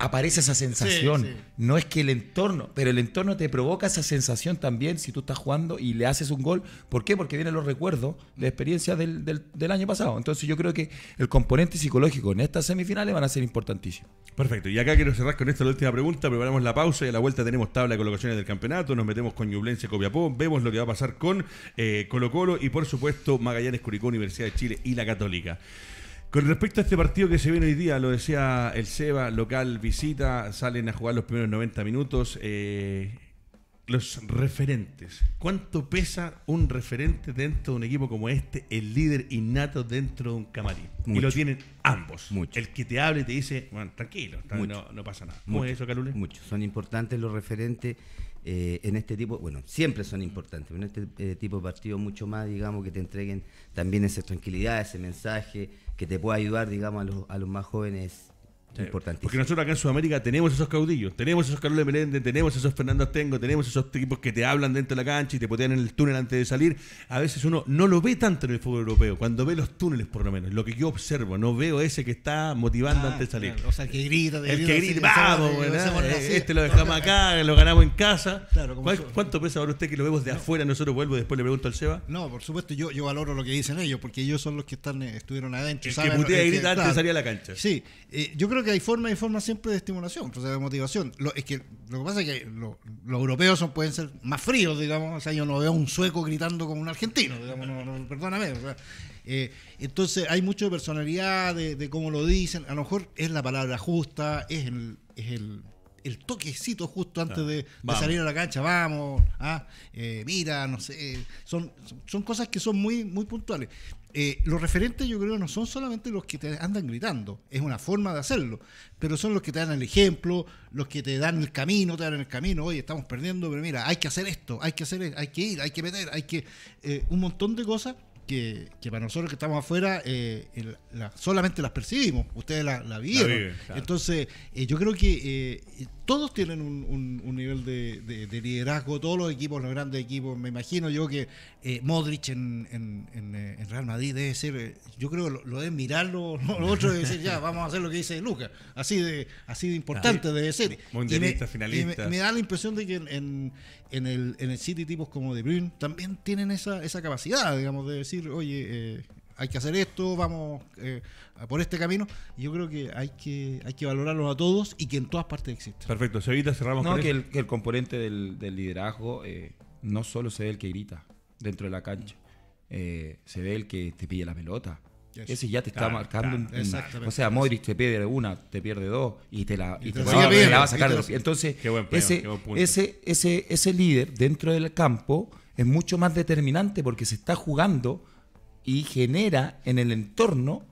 aparece esa sensación. No es que el entorno, pero el entorno te provoca esa sensación también si tú estás jugando y le haces un gol. ¿Por qué? Porque vienen los recuerdos de experiencias del, del, año pasado. Entonces yo creo que el componente psicológico en estas semifinales van a ser importantísimos. Perfecto. Y acá quiero cerrar con esta la última pregunta. Preparamos la pausa y a la vuelta tenemos tabla de colocaciones del campeonato. Nos metemos con Ñublense Copiapó. Vemos lo que va a pasar con eh, Colo Colo y por supuesto Magallanes Curicó, Universidad de Chile y la Católica. Con respecto a este partido que se viene hoy día, lo decía el Seba, local visita, salen a jugar los primeros 90 minutos. Eh, los referentes. ¿Cuánto pesa un referente dentro de un equipo como este, el líder innato dentro de un camarín? Y lo tienen ambos. Mucho. El que te habla y te dice, bueno, tranquilo, no, no, pasa nada. ¿Cómo es eso, Mucho. Son importantes los referentes. Eh, en este tipo, bueno, siempre son importantes, pero en este eh, tipo de partido mucho más, digamos, que te entreguen también esa tranquilidad, ese mensaje, que te pueda ayudar, digamos, a los, a los más jóvenes porque nosotros acá en Sudamérica tenemos esos caudillos, tenemos esos Carlos de Meléndez, tenemos esos Fernando Tengo, tenemos esos tipos que te hablan dentro de la cancha y te potean en el túnel antes de salir. A veces uno no lo ve tanto en el fútbol europeo, cuando ve los túneles por lo menos, lo que yo observo, no veo ese que está motivando ah, antes de salir. O sea, que grita, el que grita, vamos, eh, este lo dejamos acá, lo ganamos en casa. ¿Cuánto pesa ahora usted que lo vemos de afuera? Nosotros vuelvo y después le pregunto al Seba. No, por supuesto, yo, yo valoro lo que dicen ellos, porque ellos son los que están, eh, estuvieron adentro. El que putea grita antes de salir a la cancha. Sí, eh, yo creo que hay forma y forma siempre de estimulación, o de motivación. Lo, es que lo pasa es que los europeos son, pueden ser más fríos, digamos. O sea, yo no veo a un sueco gritando como un argentino, digamos, perdóname. Eh, entonces hay mucho de personalidad, de, cómo lo dicen. A lo mejor es la palabra justa, es el, es el, toquecito justo antes de, salir a la cancha. Vamos, ah, eh, mira, no sé. Son, son cosas que son muy, muy puntuales. Eh, los referentes yo creo no son solamente los que te andan gritando, es una forma de hacerlo, pero son los que te dan el ejemplo, los que te dan el camino, te dan el camino, oye, estamos perdiendo, pero mira, hay que hacer esto, hay que hacer, hay que ir, hay que meter, hay que... Eh, un montón de cosas que, para nosotros que estamos afuera eh, solamente las percibimos, ustedes la, vieron. Entonces, yo creo que eh, todos tienen un, nivel de, liderazgo, todos los equipos, los grandes equipos. Me imagino yo que eh, Modric eh, en, Real Madrid debe ser, eh, yo creo lo, lo de mirarlo, lo, <laughs> otro y decir, ya, vamos a hacer lo que dice Lucas. Así de, así de importante debe ser. Mundialista, y me, finalista. me, da la impresión de que en, el, en City tipos como De Bruyne también tienen esa, capacidad, digamos, de decir, oye, eh, hay que hacer esto, vamos eh, por este camino. yo creo que hay que hay que valorarlos a todos y que en todas partes existe. Perfecto, se ahorita cerramos no, que, El, componente del, liderazgo eh, no solo se ve el que grita dentro de la cancha, eh, se ve el que te pide la pelota. Ese ya te está marcando O sea, Modric te pierde una, te pierde dos y te la, va, a sacar de los pies. Entonces, ese, ese, ese líder dentro del campo es mucho más determinante porque se está jugando y genera en el entorno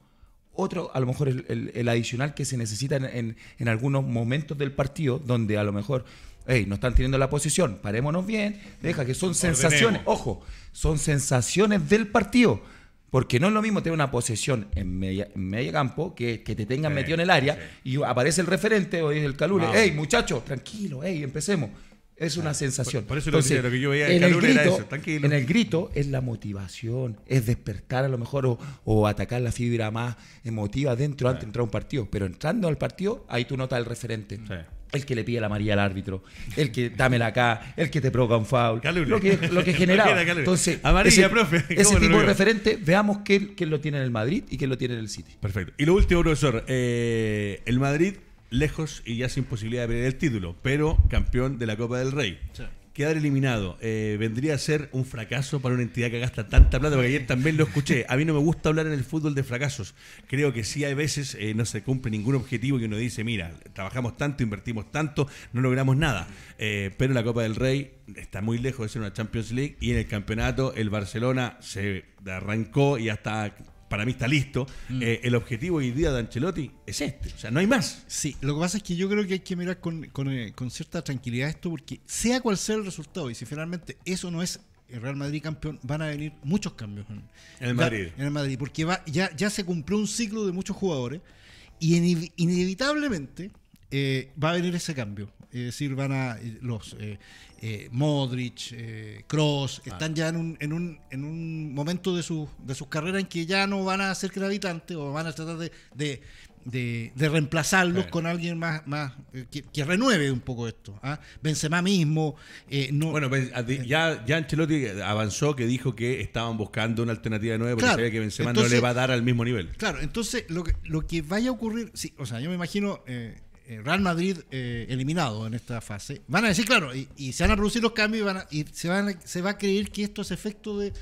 otro, a lo mejor el, adicional que se necesita en, en, algunos momentos del partido, donde a lo mejor, hey, no están teniendo la posición, parémonos bien, deja que son sensaciones, ojo, son sensaciones del partido. Porque no es lo mismo tener una posesión en media, campo que, que te tengan metido en el área y aparece el referente o el calule, hey muchacho, tranquilo, hey, empecemos. Es una ah, sensación. Por, eso Entonces, lo, que, yo veía en el, grito, era eso, tranquilo. En el grito es la motivación, es despertar a lo mejor o, atacar la fibra más emotiva dentro antes de entrar a un partido. Pero entrando al partido, ahí tú notas el referente. El que le pide la maría al árbitro, el que dame la acá, el que te provoca un foul. Lo que, lo que <laughs> Entonces, amarilla, profe, ese tipo de referente, veamos que que lo tiene en el Madrid y que lo tiene en el City. Perfecto. Y lo último, profesor, eh, el Madrid lejos y ya sin posibilidad de perder el título, pero campeón de la Copa del Rey. Quedar eliminado eh, vendría a ser un fracaso para una entidad que gasta tanta plata, porque ayer también lo escuché. A mí no me gusta hablar en el fútbol de fracasos. Creo que sí hay veces eh, no se cumple ningún objetivo y uno dice, mira, trabajamos tanto, invertimos tanto, no logramos nada. Eh, pero la Copa del Rey está muy lejos de ser una Champions League y en el campeonato el Barcelona se arrancó y hasta para mí está listo. Mm. Eh, el objetivo hoy día de Ancelotti es este, o sea, no hay más. Sí, lo que pasa es que yo creo que hay que mirar con, eh, cierta tranquilidad esto, porque sea cual sea el resultado, y si finalmente eso no es el Real Madrid campeón, van a venir muchos cambios en, el Madrid. en el Madrid, porque va, ya, ya se cumplió un ciclo de muchos jugadores y inevitablemente eh, va a venir ese cambio. Es decir, van a los eh, Modric, eh, Cross, están ya en un, en un, en un momento de, su, de sus carreras en que ya no van a ser gravitantes o van a tratar de, de, reemplazarlos con alguien más, más eh, que, renueve un poco esto. ¿ah? Benzema mismo. Eh, no, bueno, pues, ya, ya Ancelotti avanzó que dijo que estaban buscando una alternativa nueva porque sabía que Benzema no le va a dar al mismo nivel. Claro, entonces lo que, lo que vaya a ocurrir, sí, o sea, yo me imagino. Eh, Real Madrid eh, eliminado en esta fase, van a decir, claro, y, se van a producir los cambios y, van y se, va a creer que esto es efecto de,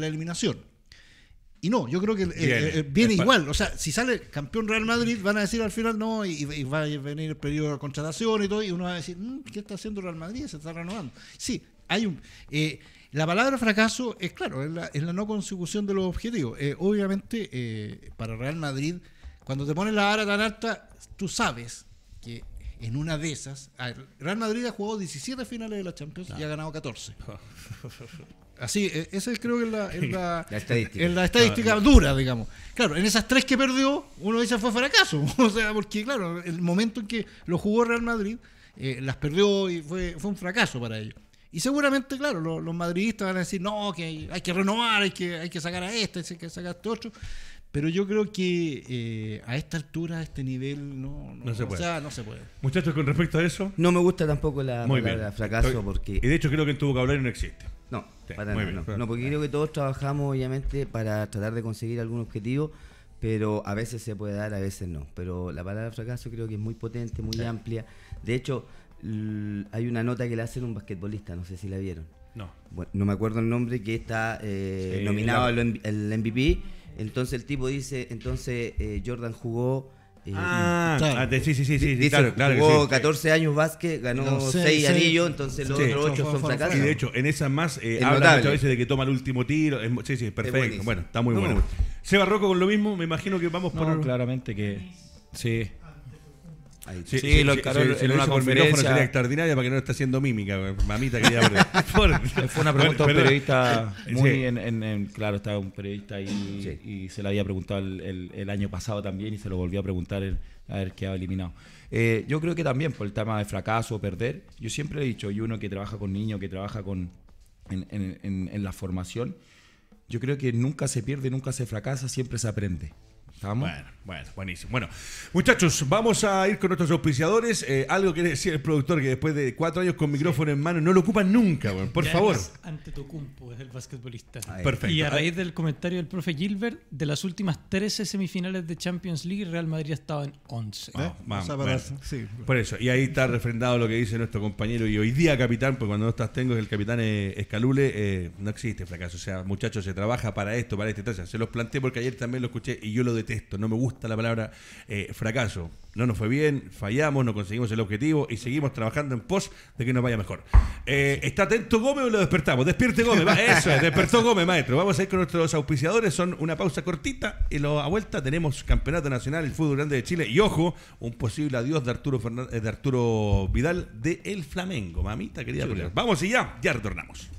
la eliminación. Y no, yo creo que eh, viene, igual. O sea, si sale campeón Real Madrid, van a decir al final no, y, va a venir el periodo de contratación y todo, y uno va a decir, mm, ¿qué está haciendo Real Madrid? Se está renovando. Sí, hay un. la palabra fracaso es claro, es la, no consecución de los objetivos. obviamente, para Real Madrid cuando te pones la vara tan alta, tú sabes que en una de esas, Real Madrid ha jugado 17 finales de la Champions y ha ganado 14. <laughs> Así, e, esa creo que es la, <laughs> estadística, dura, digamos. Claro, en esas tres que perdió, uno dice fue fracaso. <laughs> O sea, porque claro, el momento en que lo jugó Real Madrid, eh, las perdió y fue, un fracaso para ellos. Y seguramente, claro, los, madridistas van a decir, no, que hay, que renovar, hay que, hay que sacar a este, hay que sacar a este otro. Pero yo creo que eh, a esta altura, a este nivel, no, no, se puede. Muchachos, con respecto a eso. No me gusta tampoco la palabra fracaso porque. Y de hecho, creo que en tu vocabulario no existe. No, no. porque creo que todos trabajamos, obviamente, para tratar de conseguir algún objetivo, pero a veces se puede dar, a veces no. Pero la palabra fracaso creo que es muy potente, muy amplia. De hecho, hay una nota que le hacen un basquetbolista, no sé si la vieron. No. no me acuerdo el nombre, que está eh, nominado al MVP entonces el tipo dice, entonces eh, Jordan jugó... Eh, ah, ah sí, sí, sí, claro, claro Jugó sí. 14 años básquet, ganó 6, anillos, entonces los otros 8 son fracasos. Y de hecho, en esa más eh, habla muchas veces de que toma el último tiro. sí, sí, perfecto. bueno, está muy bueno. Seba Rocco con lo mismo, me imagino que vamos por... claramente que... Sí. Sí, en una conferencia. extraordinaria para que no esté haciendo mímica. Mamita quería <laughs> <laughs> Fue una pregunta a un periodista eh, muy en, Claro, estaba un periodista y, y se la había preguntado el, año pasado también y se lo volvió a preguntar a ver qué ha eliminado. Eh, yo creo que también por el tema de fracaso, o perder, yo siempre he dicho, y uno que trabaja con niños, que trabaja con en la formación, yo creo que nunca se pierde, nunca se fracasa, siempre se aprende. Bueno, buenísimo. Bueno, muchachos, vamos a ir con nuestros auspiciadores. Eh, algo que decir el productor, que después de cuatro años con micrófono en mano, no lo ocupan nunca, por favor. Ante es el basquetbolista. Perfecto. Y a ah. raíz del comentario del profe Gilbert, de las últimas 13 semifinales de Champions League, Real Madrid ha estado en 11. Vamos, ¿Eh? Por eso, y ahí está refrendado lo que dice nuestro compañero y hoy día capitán, porque cuando no estás tengo el capitán eh, Escalule, no existe fracaso. O sea, muchachos, se trabaja para esto, para este, Se los planteé porque ayer también lo escuché y yo lo esto no me gusta la palabra eh, fracaso. No nos fue bien, fallamos, no conseguimos el objetivo y seguimos trabajando en pos de que nos vaya mejor. Eh, ¿Está atento Gómez o lo despertamos? Despierte Gómez, eso despertó Gómez, maestro. Vamos a ir con nuestros auspiciadores, son una pausa cortita y a vuelta tenemos Campeonato Nacional, el Fútbol Grande de Chile y ojo, un posible adiós de Arturo, Fernández, eh, de Arturo Vidal de El Flamengo. Mamita querida, vamos y ya, ya retornamos.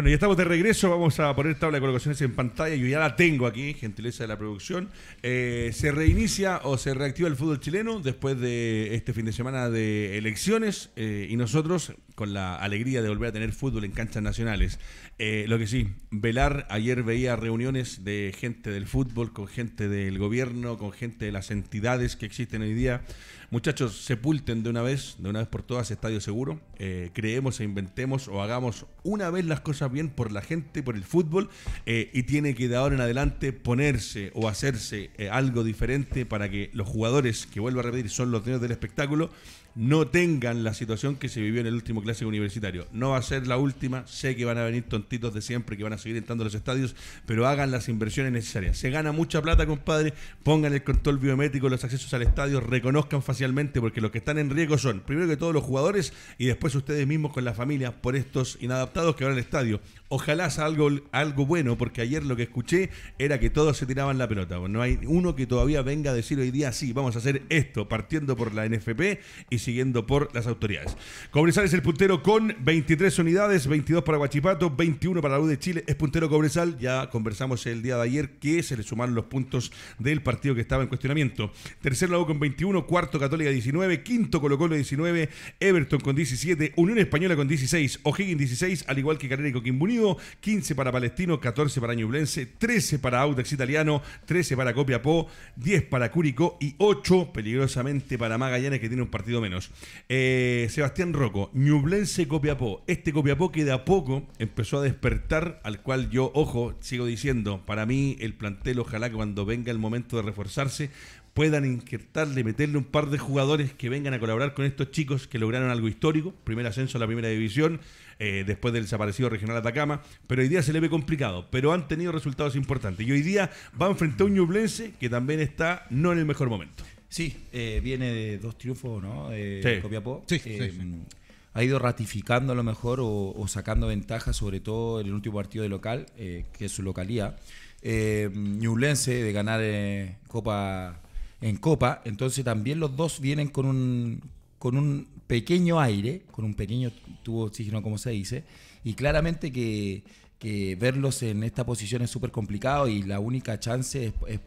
Bueno, ya estamos de regreso, vamos a poner tabla de colocaciones en pantalla, yo ya la tengo aquí, gentileza de la producción. Eh, se reinicia o se reactiva el fútbol chileno después de este fin de semana de elecciones eh, y nosotros con la alegría de volver a tener fútbol en canchas nacionales. Eh, lo que sí, velar, ayer veía reuniones de gente del fútbol, con gente del gobierno, con gente de las entidades que existen hoy día. Muchachos, sepulten de una vez, de una vez por todas, Estadio Seguro. Eh, creemos e inventemos o hagamos una vez las cosas bien por la gente, por el fútbol, eh, y tiene que de ahora en adelante ponerse o hacerse eh, algo diferente para que los jugadores, que vuelvo a repetir, son los dueños del espectáculo, no tengan la situación que se vivió en el último clásico universitario. No va a ser la última, sé que van a venir tontitos de siempre, que van a seguir entrando a los estadios, pero hagan las inversiones necesarias. Se gana mucha plata, compadre, pongan el control biométrico, los accesos al estadio, reconozcan facialmente, porque los que están en riesgo son, primero que todos los jugadores y después ustedes mismos con la familia por estos inadaptados que van al estadio. Ojalá sea algo, algo bueno, porque ayer lo que escuché era que todos se tiraban la pelota. No hay uno que todavía venga a decir hoy día, sí, vamos a hacer esto, partiendo por la NFP y si siguiendo por las autoridades. Cobresal es el puntero con 23 unidades, 22 para Guachipato, 21 para la U de Chile. Es puntero Cobresal, ya conversamos el día de ayer que se le sumaron los puntos del partido que estaba en cuestionamiento. Tercero la con 21, cuarto Católica 19, quinto Colo Colo 19, Everton con 17, Unión Española con 16, O'Higgins 16, al igual que Carrera y Coquimbunido, 15 para Palestino, 14 para Ñublense, 13 para Audax Italiano, 13 para Copiapó, 10 para Curicó y 8 peligrosamente para Magallanes que tiene un partido eh, Sebastián Rocco, Ñublense Copiapó. Este Copiapó que de a poco empezó a despertar, al cual yo, ojo, sigo diciendo, para mí el plantel, ojalá que cuando venga el momento de reforzarse, puedan inquietarle, meterle un par de jugadores que vengan a colaborar con estos chicos que lograron algo histórico, primer ascenso a la primera división, eh, después del desaparecido regional Atacama, pero hoy día se le ve complicado, pero han tenido resultados importantes. Y hoy día va a enfrentar a un Ñublense que también está no en el mejor momento. Sí, eh, viene de dos triunfos, ¿no? Eh, sí. Ha ido ratificando a lo mejor o, sacando ventaja, sobre todo en el último partido de local, eh, que es su localía. Newlense de ganar Copa en Copa. Entonces también los dos vienen con un, con un pequeño aire, con un pequeño tubo oxígeno, como se dice. Y claramente que verlos en esta posición es súper complicado y la única chance es,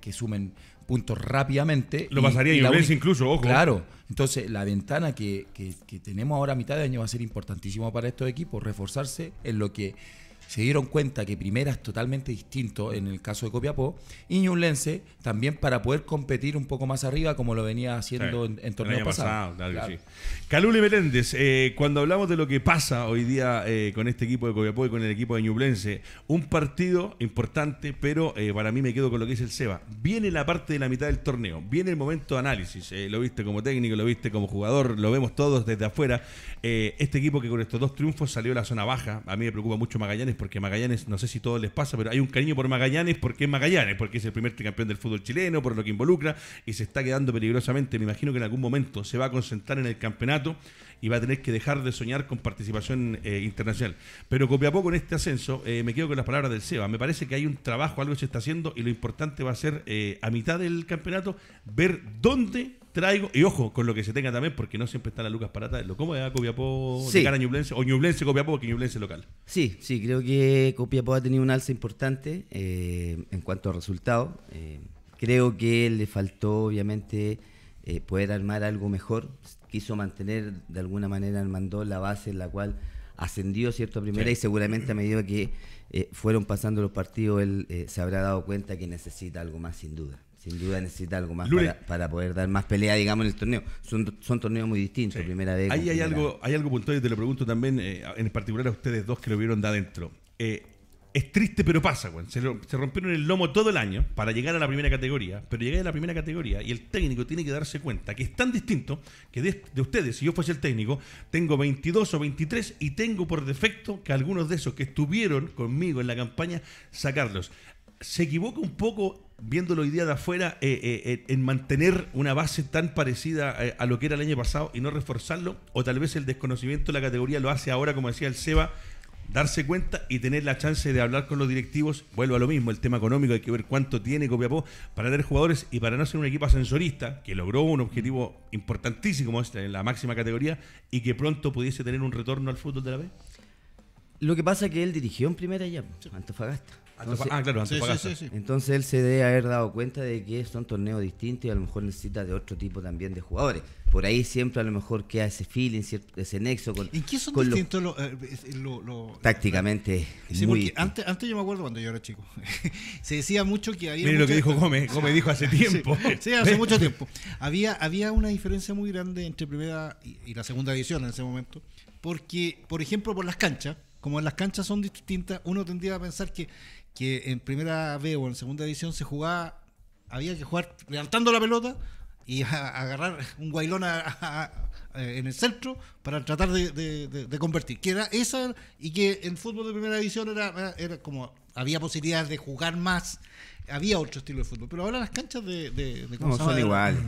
que sumen puntos rápidamente. Lo pasaría y la única, incluso, ojo. Claro. Entonces, la ventana que, que, tenemos ahora a mitad de año va a ser importantísimo para estos equipos, reforzarse en lo que se dieron cuenta que Primera es totalmente distinto en el caso de Copiapó y New Lense también para poder competir un poco más arriba como lo venía haciendo en, torneo Pasado, claro. Calule Meléndez, eh, cuando hablamos de lo que pasa hoy día eh, con este equipo de Copiapó y con el equipo de Ñublense, un partido importante, pero eh, para mí me quedo con lo que dice el Seba. Viene la parte de la mitad del torneo, viene el momento de análisis. lo viste como técnico, lo viste como jugador, lo vemos todos desde afuera. este equipo que con estos dos triunfos salió de la zona baja, a mí me preocupa mucho Magallanes, porque Magallanes, no sé si todo les pasa, pero hay un cariño por Magallanes porque es Magallanes, porque es el primer campeón del fútbol chileno, por lo que involucra y se está quedando peligrosamente. Me imagino que en algún momento se va a concentrar en el campeonato y va a tener que dejar de soñar con participación eh, internacional. Pero Copiapó con este ascenso, eh, me quedo con las palabras del Seba, me parece que hay un trabajo, algo se está haciendo y lo importante va a ser eh, a mitad del campeonato ver dónde traigo, y ojo, con lo que se tenga también, porque no siempre está la Lucas Parata, lo cómo es Copiapó de cara a Ñublense, o Ñublense Copiapó, porque Ñublense local. Sí, sí, creo que Copiapó ha tenido un alza importante en cuanto a resultados. creo que le faltó, obviamente, eh, poder armar algo mejor. Quiso mantener de alguna manera mandó la base en la cual ascendió cierto primera y seguramente a medida que eh, fueron pasando los partidos él eh, se habrá dado cuenta que necesita algo más sin duda. Sin duda necesita algo más para, poder dar más pelea, digamos, en el torneo. Son, son torneos muy distintos, primera vez. Ahí hay algo, hay algo puntual y te lo pregunto también, en particular a ustedes dos que lo vieron de adentro es triste, pero pasa, güey. Se, rompieron el lomo todo el año para llegar a la primera categoría, pero llegué a la primera categoría y el técnico tiene que darse cuenta que es tan distinto que de, ustedes, si yo fuese el técnico, tengo 22 o 23 y tengo por defecto que algunos de esos que estuvieron conmigo en la campaña, sacarlos. Se equivoca un poco viéndolo hoy día de afuera eh, eh, eh, en mantener una base tan parecida a lo que era el año pasado y no reforzarlo, o tal vez el desconocimiento de la categoría lo hace ahora, como decía el Seba, darse cuenta y tener la chance de hablar con los directivos. Vuelvo a lo mismo, el tema económico, hay que ver cuánto tiene Copiapó para tener jugadores y para no ser un equipo ascensorista, que logró un objetivo importantísimo este, en la máxima categoría y que pronto pudiese tener un retorno al fútbol de la B. Lo que pasa es que él dirigió en primera ya, pues, Antofagasta. ah, claro, Antofagasta. Entonces él se debe haber dado cuenta de que son torneos distintos y a lo mejor necesita de otro tipo también de jugadores por ahí siempre a lo mejor queda ese feeling, ese nexo con. ¿En qué son distintos los, Tácticamente. Eh, eh, antes, antes yo me acuerdo cuando yo era chico. <laughs> se decía mucho que había. lo que dijo Gómez, Gómez dijo hace <laughs> tiempo. sí, hace mucho <laughs> tiempo. Había, había una diferencia muy grande entre primera y, la segunda edición en ese momento. Porque, por ejemplo, por las canchas, como las canchas son distintas, uno tendría a pensar que, que en primera B o en segunda edición se jugaba había que jugar levantando la pelota y agarrar un guailón en el centro para tratar de, convertir. Que era esa y que en fútbol de primera división era, como había posibilidades de jugar más. Había otro estilo de fútbol, pero ahora las canchas de, no, son iguales.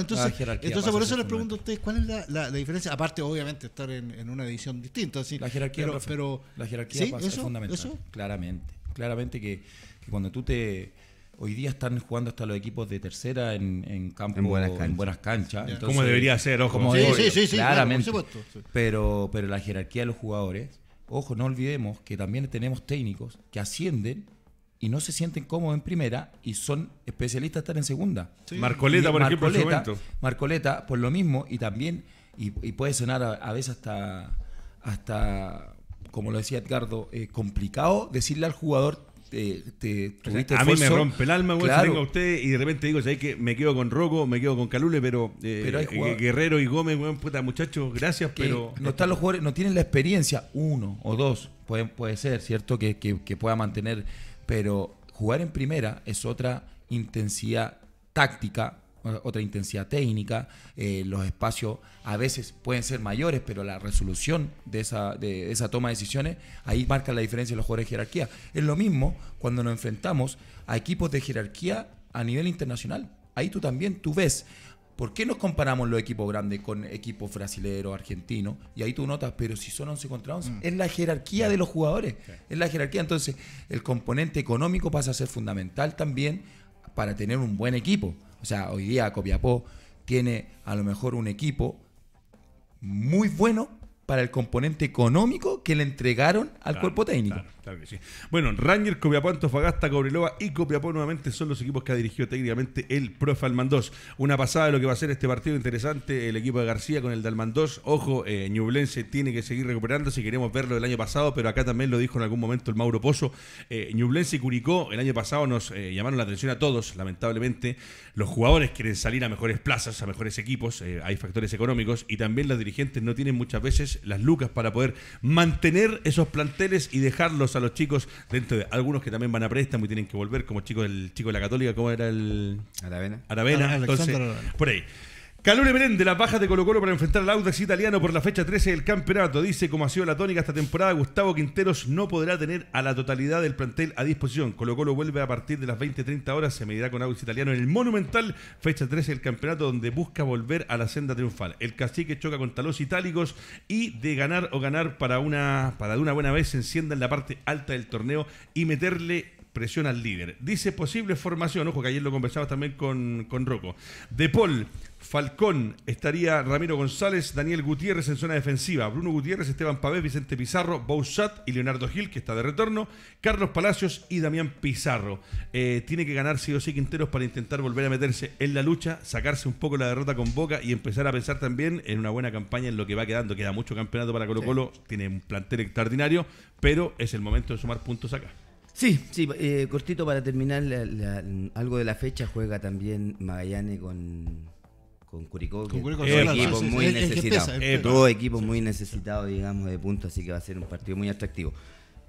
entonces, entonces por eso les pregunto a ustedes cuál es la, diferencia, aparte obviamente estar en, una edición distinta. la jerarquía, pero, la jerarquía pasa, es fundamental. Claramente, claramente que cuando tú te, Hoy día están jugando hasta los equipos de tercera en, campo, en buenas canchas. como debería ser, ojo, como claramente. Pero, pero la jerarquía de los jugadores, ojo, no olvidemos que también tenemos técnicos que ascienden y no se sienten cómodos en primera y son especialistas estar en segunda. Marcoleta, por ejemplo, Marcoleta, por lo mismo, y también, y, puede sonar a, veces hasta, hasta, como lo decía Edgardo, eh, complicado decirle al jugador a mí me rompe el alma, güey, a usted y de repente digo, que Me quedo con Rocco, me quedo con Calule, pero, eh, eh, Guerrero y Gómez, güey, puta, muchachos, gracias, pero... No están los jugadores, no tienen la experiencia, uno o dos, puede, puede ser, ¿cierto? que pueda mantener, pero jugar en primera es otra intensidad táctica otra intensidad técnica, eh, los espacios a veces pueden ser mayores, pero la resolución de esa, de esa toma de decisiones, ahí marca la diferencia de los jugadores de jerarquía. Es lo mismo cuando nos enfrentamos a equipos de jerarquía a nivel internacional. Ahí tú también, tú ves, ¿por qué nos comparamos los equipos grandes con equipos brasileños, argentinos? Y ahí tú notas, pero si son 11 contra 11, mm. es la jerarquía de los jugadores, es la jerarquía. Entonces, el componente económico pasa a ser fundamental también para tener un buen equipo. O sea, hoy día Copiapó tiene a lo mejor un equipo muy bueno, para el componente económico que le entregaron al cuerpo técnico. Bueno, Rangers, Copiapó, Antofagasta, Cobreloa y Copiapó nuevamente son los equipos que ha dirigido técnicamente el profe Almandós. Una pasada lo que va a ser este partido interesante, el equipo de García con el de Almandós. Ojo, eh, Ñublense tiene que seguir recuperándose, queremos verlo del año pasado, pero acá también lo dijo en algún momento el Mauro Pozo. Eh, Ñublense y Curicó el año pasado nos eh, llamaron la atención a todos, lamentablemente. Los jugadores quieren salir a mejores plazas, a mejores equipos, hay factores económicos y también los dirigentes no tienen muchas veces las lucas para poder mantener esos planteles y dejarlos a los chicos dentro de algunos que también van a préstamo y tienen que volver, como chico el chico de la Católica, ¿cómo era el Aravena? Ah, entonces, por ahí. Calor Belén de la bajas de Colo Colo para enfrentar al Audax italiano por la fecha 13 del campeonato. Dice, como ha sido la tónica esta temporada, Gustavo Quinteros no podrá tener a la totalidad del plantel a disposición. Colo Colo vuelve a partir de las 20-30 horas, se medirá con Audax italiano en el Monumental, fecha 13 del campeonato, donde busca volver a la senda triunfal. El cacique choca contra los itálicos y de ganar o ganar para una, para de una buena vez se encienda en la parte alta del torneo y meterle presión al líder. Dice posible formación, ojo que ayer lo conversabas también con, con Rocco. De Paul, Falcón estaría Ramiro González, Daniel Gutiérrez en zona defensiva, Bruno Gutiérrez, Esteban Pavés, Vicente Pizarro, Bouchat y Leonardo Gil, que está de retorno, Carlos Palacios y Damián Pizarro. Eh, tiene que ganar sí o Quinteros para intentar volver a meterse en la lucha, sacarse un poco la derrota con Boca y empezar a pensar también en una buena campaña en lo que va quedando. Queda mucho campeonato para Colo Colo, tiene un plantel extraordinario, pero es el momento de sumar puntos acá. Sí, sí, eh, cortito para terminar, algo de la fecha juega también Magallanes con con Curicó, Dos equipos muy necesitados, eh, digamos, de puntos, así que va a ser un partido muy atractivo.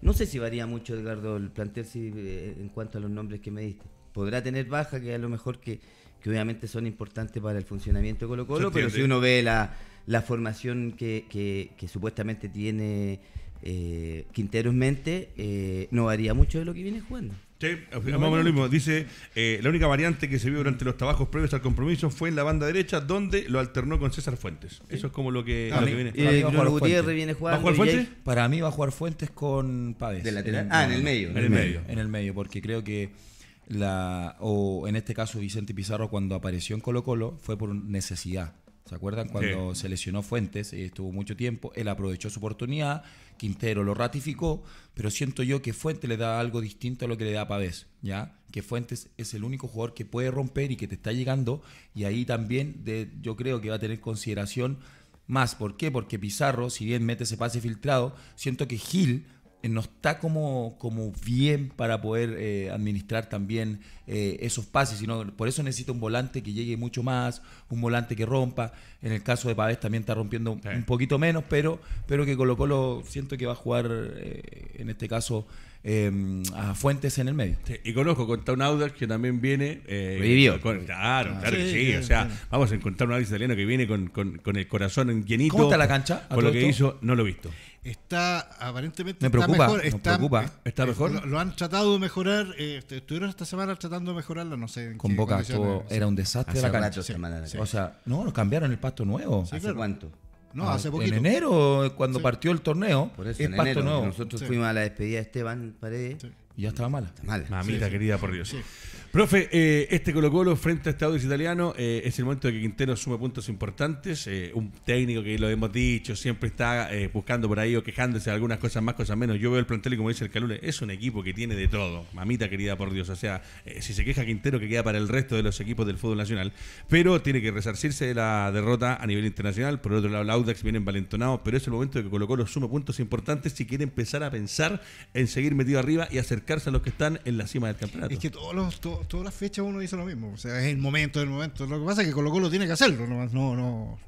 No sé si varía mucho, Edgardo, el plantel eh, en cuanto a los nombres que me diste. Podrá tener baja, que a lo mejor que, obviamente son importantes para el funcionamiento de Colo Colo, pero si uno ve la, la formación que, que, que supuestamente tiene eh, Quintero en mente, eh, no varía mucho de lo que viene jugando. Sí, lo mismo. Dice, eh, la única variante que se vio durante los trabajos previos al compromiso fue en la banda derecha, donde lo alternó con César Fuentes. Eso es como lo que, ah, eh, viene. eh, Para mí va a jugar Fuentes con Pávez. ¿De lateral? Ah, en el medio. En el medio. En el medio, porque creo que la o en este caso Vicente Pizarro cuando apareció en Colo Colo fue por necesidad. ¿Se acuerdan cuando se lesionó Fuentes? y eh, Estuvo mucho tiempo, él aprovechó su oportunidad Quintero lo ratificó, pero siento yo que Fuentes le da algo distinto a lo que le da Pavés, ¿ya? Que Fuentes es el único jugador que puede romper y que te está llegando, y ahí también yo creo que va a tener consideración más. ¿Por qué? Porque Pizarro, si bien mete ese pase filtrado, siento que Gil eh, no está como, como bien para poder eh, administrar también eh, esos pases, sino por eso necesita un volante que llegue mucho más, un volante que rompa. En el caso de Pavés también está rompiendo un poquito menos, pero, pero que Colo Colo siento que va a jugar en este caso a Fuentes en el medio. y conozco con un que también viene. Vivió claro, claro o sea, vamos a encontrar un árbitro italiano que viene con, con, con, el corazón llenito. ¿Cómo está la cancha? Con lo que hizo, no lo he visto está aparentemente me preocupa, está mejor. Está, está mejor. Lo, han tratado de mejorar, eh, este, estuvieron esta semana tratando de mejorarlo, no sé. En Con Boca era un desastre la cancha. O sea, no, nos cambiaron el pasto nuevo. ¿Hace cuánto? No, ah, hace poquito. En enero, cuando partió el torneo, el pasto nuevo. Nosotros fuimos a la despedida de Esteban Paredes. Y ya estaba mala. mala. Mamita querida, por Dios. Profe, eh, este Colo Colo frente a Estados Italiano eh, es el momento de que Quintero sume puntos importantes. Eh, un técnico que lo hemos dicho, siempre está buscando por ahí o quejándose de algunas cosas más, cosas menos. Yo veo el plantel y como dice el Calule, es un equipo que tiene de todo. Mamita querida, por Dios. O sea, si se queja Quintero, que queda para el resto de los equipos del fútbol nacional. Pero tiene que resarcirse de la derrota a nivel internacional. Por otro lado, el Audax viene envalentonado, pero es el momento de que Colo Colo sume puntos importantes si quiere empezar a pensar en seguir metido arriba y acercarse a los que están en la cima del campeonato. Es que todos los todas las fechas uno dice lo mismo. O sea, es el momento del momento. Lo que pasa es que Colo Colo tiene que hacerlo. No, no, no,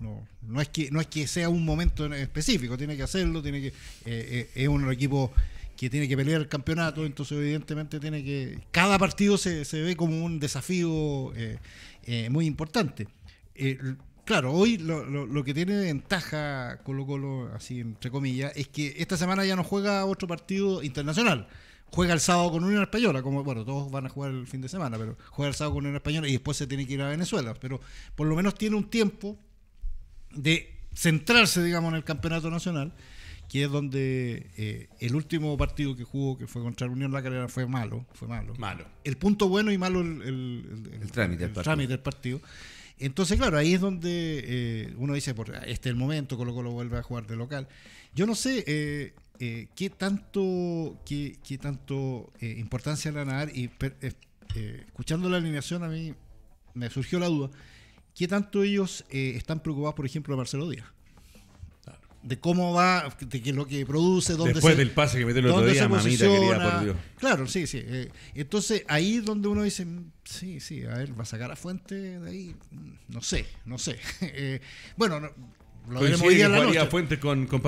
no, es que no es que sea un momento específico. Tiene que hacerlo. Tiene que eh, eh, es un equipo que tiene que pelear el campeonato. Entonces, evidentemente, tiene que cada partido se, se ve como un desafío eh, muy importante. Claro, hoy lo, lo, lo, que tiene ventaja Colo Colo, así entre comillas, es que esta semana ya no juega otro partido internacional juega el sábado con Unión Española, como bueno, todos van a jugar el fin de semana, pero juega el sábado con Unión Española y después se tiene que ir a Venezuela, pero por lo menos tiene un tiempo de centrarse, digamos, en el campeonato nacional, que es donde eh, el último partido que jugó, que fue contra Unión La Carrera, fue malo, fue malo. Malo. El punto bueno y malo el, el, el, trámite, del partido. Entonces, claro, ahí es donde eh, uno dice, por, este es el momento, Colo Colo vuelve a jugar de local. Yo no sé, eh, eh, ¿qué tanto, qué, tanto eh, importancia le van a Y eh, escuchando la alineación a mí me surgió la duda, ¿qué tanto ellos están preocupados, por ejemplo, de Marcelo Díaz? de cómo va, de qué lo que produce, dónde Después del pase que metió el otro día, mamita querida, por Dios. Claro, sí, sí. entonces, ahí donde uno dice, mm, sí, sí, a ver, va a sacar a Fuente de ahí, mm, no sé, no sé. <laughs> bueno, lo veremos hoy la Fuente con, con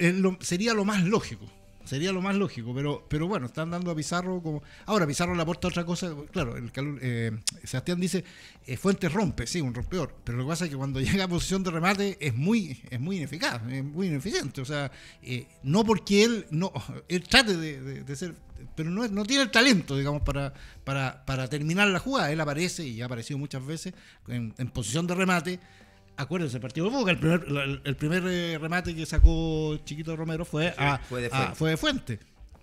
eh, sería lo más lógico. Sería lo más lógico, pero, pero bueno, están dando a Pizarro como. Ahora, Pizarro le aporta otra cosa. Claro, el eh, Sebastián dice: eh, Fuente Fuentes rompe, sí, un rompeor. Pero lo que pasa es que cuando <laughs> llega a posición de remate es muy, es muy ineficaz, es muy ineficiente. O sea, no porque él no <laughs> él trate de, ser. Pero no, no tiene el talento, digamos, para, para, para terminar la jugada. Él aparece y ha aparecido muchas veces en posición de remate acuérdense, el partido de Boca, el primer, eh, remate que sacó Chiquito Romero fue, fue de Fuente.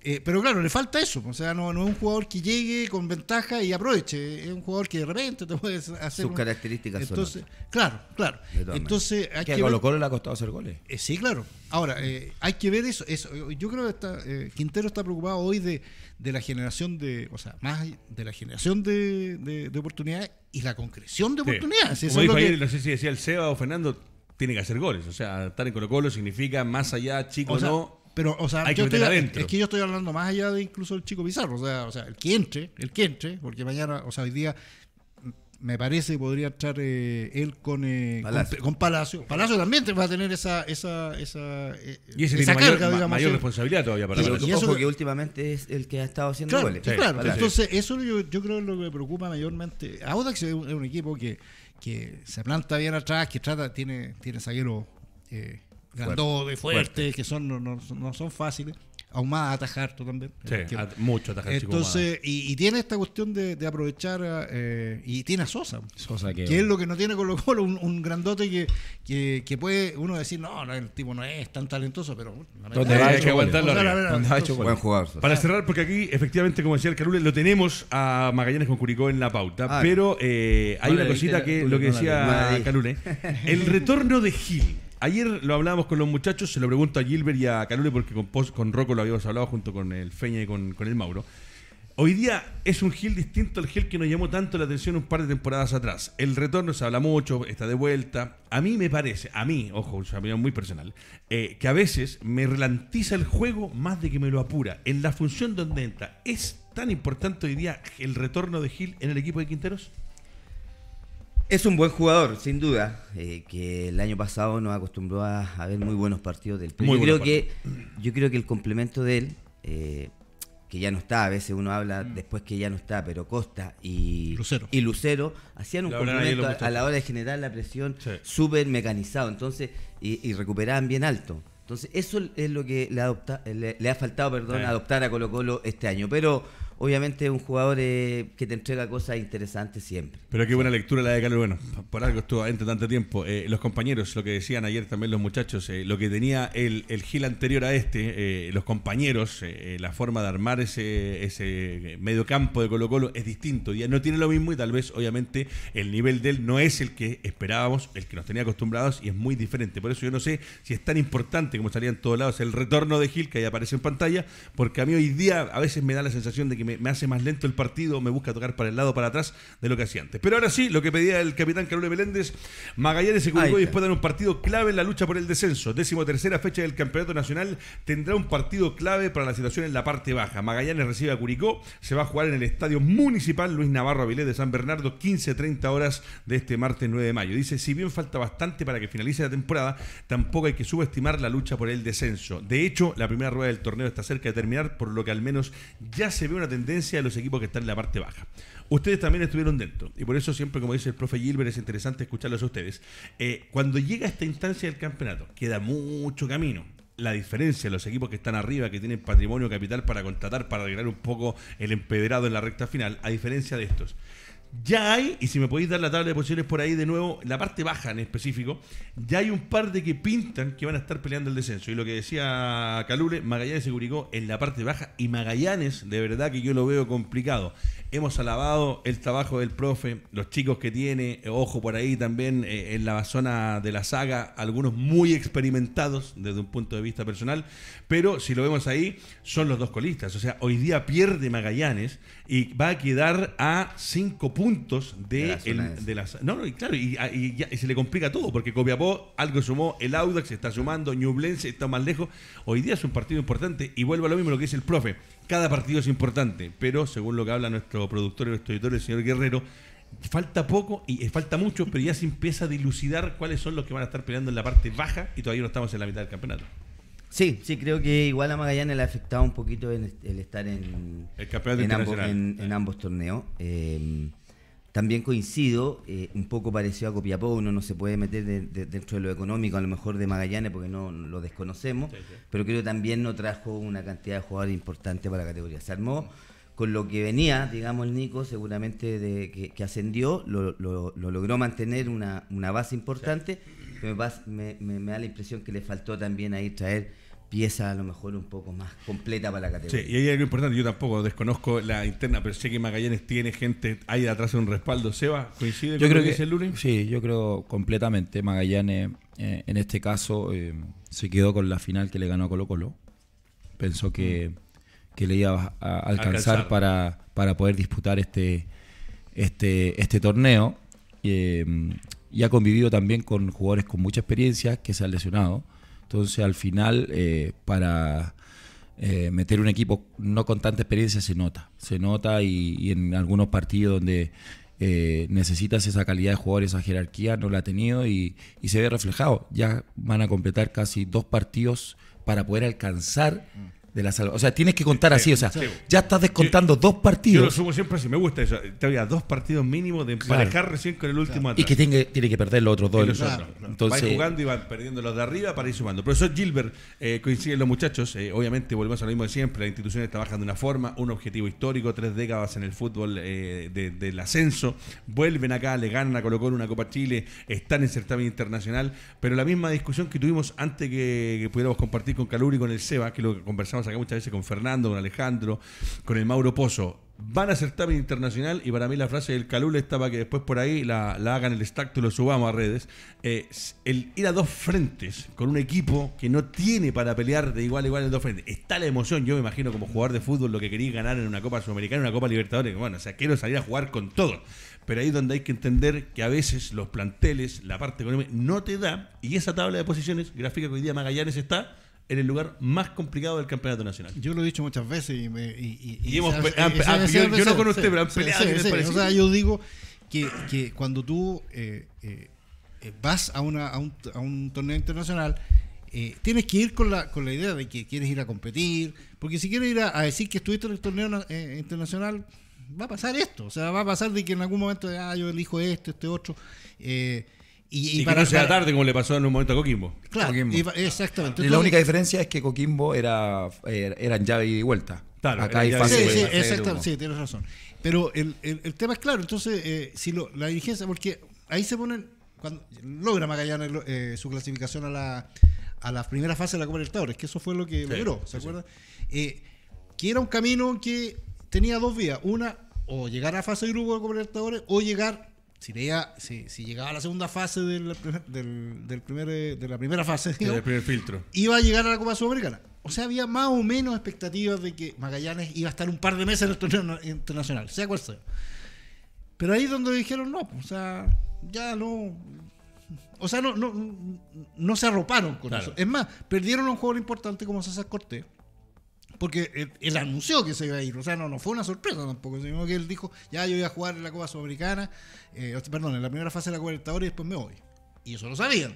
Eh, pero claro, le falta eso. Pues, o sea, no, no, es un jugador que llegue con ventaja y aproveche. Es un jugador que de repente te puede hacer. Sus características Entonces, Claro, claro. Entonces, que, a Colo Colo le ha costado hacer goles. Eh, sí, claro. Ahora, hay que ver eso. eso. Yo creo que está, Quintero está preocupado hoy de, la generación de. O sea, más de la generación de, de oportunidades y la concreción de oportunidades. es no sé si decía el Seba o Fernando, tiene que hacer goles. O sea, estar en Colo Colo significa más allá, chico no. Pero, o sea, hay yo que estoy, adentro. es que yo estoy hablando más allá de incluso el chico Pizarro. O sea, o sea, el que entre, el que entre, porque mañana, o sea, hoy día me parece que podría entrar eh, él eh, con, Palacio. con, Palacio. Palacio también va a tener esa, esa, esa, eh, y mayor, mayor responsabilidad todavía para Palacio. Y eso, que últimamente es el que ha estado haciendo claro, goles. claro, entonces eso yo, yo creo es lo que me preocupa mayormente. Audax es un, es un equipo que, que, se planta bien atrás, que trata, tiene, tiene zagueros grandotes, fuertes, fuerte. que son, no, no son fáciles más atajar tú también. Sí, eh, mucho Entonces, y, y, tiene esta cuestión de, aprovechar, eh, eh, y tiene a Sosa, que, es lo que no tiene con Colo, un, un grandote que, que, puede uno decir, no, el tipo no es tan talentoso, pero... Donde que aguantarlo. Para cerrar, porque aquí, efectivamente, como decía el Carule, lo tenemos a Magallanes con Curicó en la pauta, ah, pero hay una cosita que, lo que decía Carule, el retorno de Gil ayer lo hablábamos con los muchachos, se lo pregunto a Gilbert y a Calule porque con, Rocco lo habíamos hablado junto con el Feña y con, el Mauro. Hoy día es un Gil distinto al Gil que nos llamó tanto la atención un par de temporadas atrás. El retorno se habla mucho, está de vuelta. A mí me parece, a mí, ojo, es una opinión muy personal, eh, que a veces me ralentiza el juego más de que me lo apura. En la función donde entra, ¿es tan importante hoy día el retorno de Gil en el equipo de Quinteros? Es un buen jugador, sin duda, eh, que el año pasado nos acostumbró a, ver muy buenos partidos del muy yo creo que Yo creo que el complemento de él, eh, que ya no está, a veces uno habla mm. después que ya no está, pero Costa y Lucero, hacían un complemento a, la hora de generar la presión súper mecanizado, entonces, y, recuperaban bien alto. Entonces, eso es lo que le, adopta, ha faltado perdón, adoptar a Colo Colo este año. Pero obviamente un jugador eh, que te entrega cosas interesantes siempre. Pero qué buena lectura la de Carlos. Bueno, por algo estuvo entre tanto tiempo. Eh, los compañeros, lo que decían ayer también los muchachos, eh, lo que tenía el, Gil anterior a este, los compañeros, la forma de armar ese, ese medio campo de Colo Colo es distinto. Ya no tiene lo mismo y tal vez, obviamente, el nivel de él no es el que esperábamos, el que nos tenía acostumbrados y es muy diferente. Por eso yo no sé si es tan importante como salía en todos lados el retorno de Gil que ahí aparece en pantalla, porque a mí hoy día a veces me da la sensación de que me, hace más lento el partido, me busca tocar para el lado, para atrás de lo que hacía antes. Pero ahora sí, lo que pedía el capitán Carlos Meléndez, Magallanes se Curicó y después de un partido clave en la lucha por el descenso. Décimo tercera fecha del Campeonato Nacional tendrá un partido clave para la situación en la parte baja. Magallanes recibe a Curicó, se va a jugar en el Estadio Municipal Luis Navarro Avilés de San Bernardo, 15-30 horas de este martes 9 de mayo. Dice, si bien falta bastante para que finalice la temporada, tampoco hay que subestimar la lucha por el descenso. De hecho, la primera rueda del torneo está cerca de terminar, por lo que al menos ya se ve una tendencia de los equipos que están en la parte baja. Ustedes también estuvieron dentro, y por eso siempre, como dice el profe Gilbert, es interesante escucharlos a ustedes. Eh, cuando llega esta instancia del campeonato, queda mucho camino, la diferencia, de los equipos que están arriba, que tienen patrimonio capital para contratar, para arreglar un poco el empedrado en la recta final, a diferencia de estos ya hay, y si me podéis dar la tabla de posiciones por ahí de nuevo, la parte baja en específico, ya hay un par de que pintan que van a estar peleando el descenso. Y lo que decía Calule, Magallanes se curicó en la parte baja y Magallanes, de verdad que yo lo veo complicado. Hemos alabado el trabajo del profe, los chicos que tiene, eh, ojo por ahí también eh, en la zona de la saga, algunos muy experimentados desde un punto de vista personal, pero si lo vemos ahí, son los dos colistas. O sea, hoy día pierde Magallanes y va a quedar a cinco puntos de, de, la, No, no, y claro, ah, y, se le complica todo, porque Copiapó algo sumó, el Audax está sumando, Ñublense está más lejos. Hoy día es un partido importante y vuelvo a lo mismo lo que dice el profe. Cada partido es importante, pero según lo que habla nuestro productor y nuestro editor, el señor Guerrero, falta poco y eh, falta mucho, pero ya se empieza a dilucidar cuáles son los que van a estar peleando en la parte baja y todavía no estamos en la mitad del campeonato. Sí, sí, creo que igual a Magallanes le ha afectado un poquito el, el estar en, ambos, torneos. Em, también coincido, eh, un poco parecido a Copiapó, uno no se puede meter dentro de lo económico, a lo mejor de Magallanes, porque no lo desconocemos, pero creo que también no trajo una cantidad de jugadores importante para la categoría. Se armó con lo que venía, digamos, el Nico, seguramente de, que, ascendió, lo, logró mantener una, base importante, me da la impresión que le faltó también ahí traer pieza a lo mejor un poco más completa para la categoría. Sí, y hay algo importante, yo tampoco desconozco la interna, pero sé que Magallanes tiene gente, detrás atrás un respaldo. Seba, ¿coincide yo creo que que, el lunes. Sí, yo creo completamente. Magallanes, eh, en este caso, eh, se quedó con la final que le ganó a Colo Colo. Pensó que, le iba a alcanzar, Para, poder disputar este, este, este torneo. Eh, y ha convivido también con jugadores con mucha experiencia que se han lesionado. Entonces al final, eh, para eh, meter un equipo no con tanta experiencia se nota, se nota y, en algunos partidos donde eh, necesitas esa calidad de jugador, esa jerarquía, no la ha tenido y, y, se ve reflejado. Ya van a completar casi dos partidos para poder alcanzar mm de la salud O sea, tienes que contar así, o sea, ya estás descontando dos partidos. Yo lo sumo siempre así, me gusta eso. Te había dos partidos mínimos de emparejar recién con el último Y que tiene, tiene, que perder los otros dos. Entonces, van jugando y van perdiendo los de arriba para ir sumando. Profesor Gilbert, eh, coinciden los muchachos, eh, obviamente volvemos a lo mismo de siempre, las instituciones trabajan de una forma, un objetivo histórico, tres décadas en el fútbol eh, del ascenso, vuelven acá, le ganan a Colo una Copa Chile, están en certamen internacional, pero la misma discusión que tuvimos antes que, pudiéramos compartir con Caluri y con el Seba, que lo conversamos acá muchas veces con Fernando, con Alejandro, con el Mauro Pozo. Van a ser también internacional y para mí la frase del calule estaba que después por ahí la, hagan el extracto y lo subamos a redes. Eh, el ir a dos frentes con un equipo que no tiene para pelear de igual a igual en dos frentes. Está la emoción, yo me imagino como jugar de fútbol lo que quería ganar en una Copa Sudamericana, en una Copa Libertadores. Bueno, o sea, quiero salir a jugar con todo pero ahí es donde hay que entender que a veces los planteles, la parte económica, no te da, y esa tabla de posiciones gráfica que hoy día Magallanes está, en el lugar más complicado del campeonato nacional. Yo lo he dicho muchas veces y, y, yo, no con pero han peleado. o yo digo que, cuando tú eh, eh, eh, vas a, un, torneo internacional, tienes que ir con la, idea de que quieres ir a competir, porque si quieres ir a, decir que estuviste en el torneo internacional, va a pasar esto, o sea, va a pasar de que en algún momento, ah, yo elijo esto este otro. Eh, y, para, que no sea tarde como le pasó en un momento a Coquimbo. Claro, Y, exactamente. la única diferencia es que Coquimbo era, en eh, llave y vuelta. Claro, Acá hay fácil. Sí, sí, sí, tienes razón. Pero el, tema es claro, entonces, eh, si la dirigencia, porque ahí se ponen, cuando logra Magallanes eh, su clasificación a la, primera fase de la Copa Libertadores, que eso fue lo que logró, ¿se acuerda? que era un camino que tenía dos vías, una, o llegar a fase de grupo de Copa Libertadores, o llegar si, llegaba a la segunda fase del, primer, eh, de la primera fase, filtro. iba a llegar a la Copa Sudamericana. O sea, había más o menos expectativas de que Magallanes iba a estar un par de meses en el torneo internacional, sea cual Pero ahí es donde dijeron, no, pues, o sea, ya no. O sea, no, no, no se arroparon con eso. Es más, perdieron un jugador importante como César Cortés. Porque él, anunció que se iba a ir, o sea, no, no fue una sorpresa tampoco, sino que él dijo, ya yo voy a jugar en la Copa Sudamericana, eh, perdón, en la primera fase de la Copa Libertadores y después me voy. Y eso lo sabían.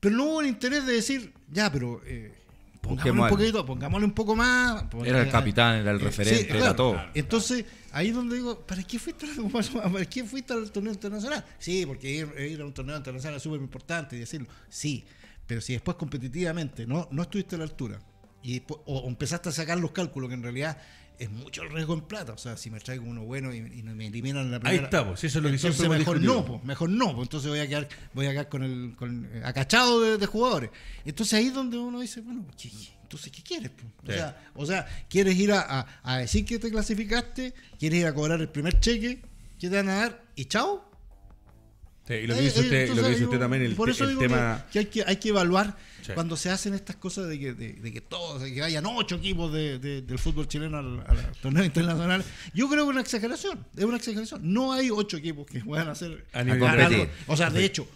Pero no hubo el interés de decir, ya, pero eh, pongámosle un poquito, pongámosle un poco más. Era el capitán, era el eh, referente, era todo. Entonces, ahí es donde digo, ¿para qué fuiste, ¿para fuiste al torneo internacional? Sí, porque ir, a un torneo internacional es súper importante, y decirlo. Sí, pero si después competitivamente no, no estuviste a la altura y o empezaste a sacar los cálculos, que en realidad es mucho el riesgo en plata. O sea, si me traigo uno bueno y, me eliminan la primera. Ahí estamos eso es lo que entonces, mejor no, pues, mejor no, pues, entonces voy a quedar, voy a quedar con el eh, acachado de, jugadores. Entonces ahí es donde uno dice, bueno, ¿qué, entonces, ¿qué quieres? O, sea, ¿quieres ir a, a, decir que te clasificaste? ¿Quieres ir a cobrar el primer cheque que te van a dar? ¿Y chao? y lo que eh, dice eh, usted, también, el, tema... Que, hay, que hay que evaluar cuando se hacen estas cosas de que, de, todos, de que vayan ocho equipos del fútbol chileno al, torneo internacional. Yo creo que es una exageración, es una exageración. No hay ocho equipos que puedan hacer... A o sea, de hecho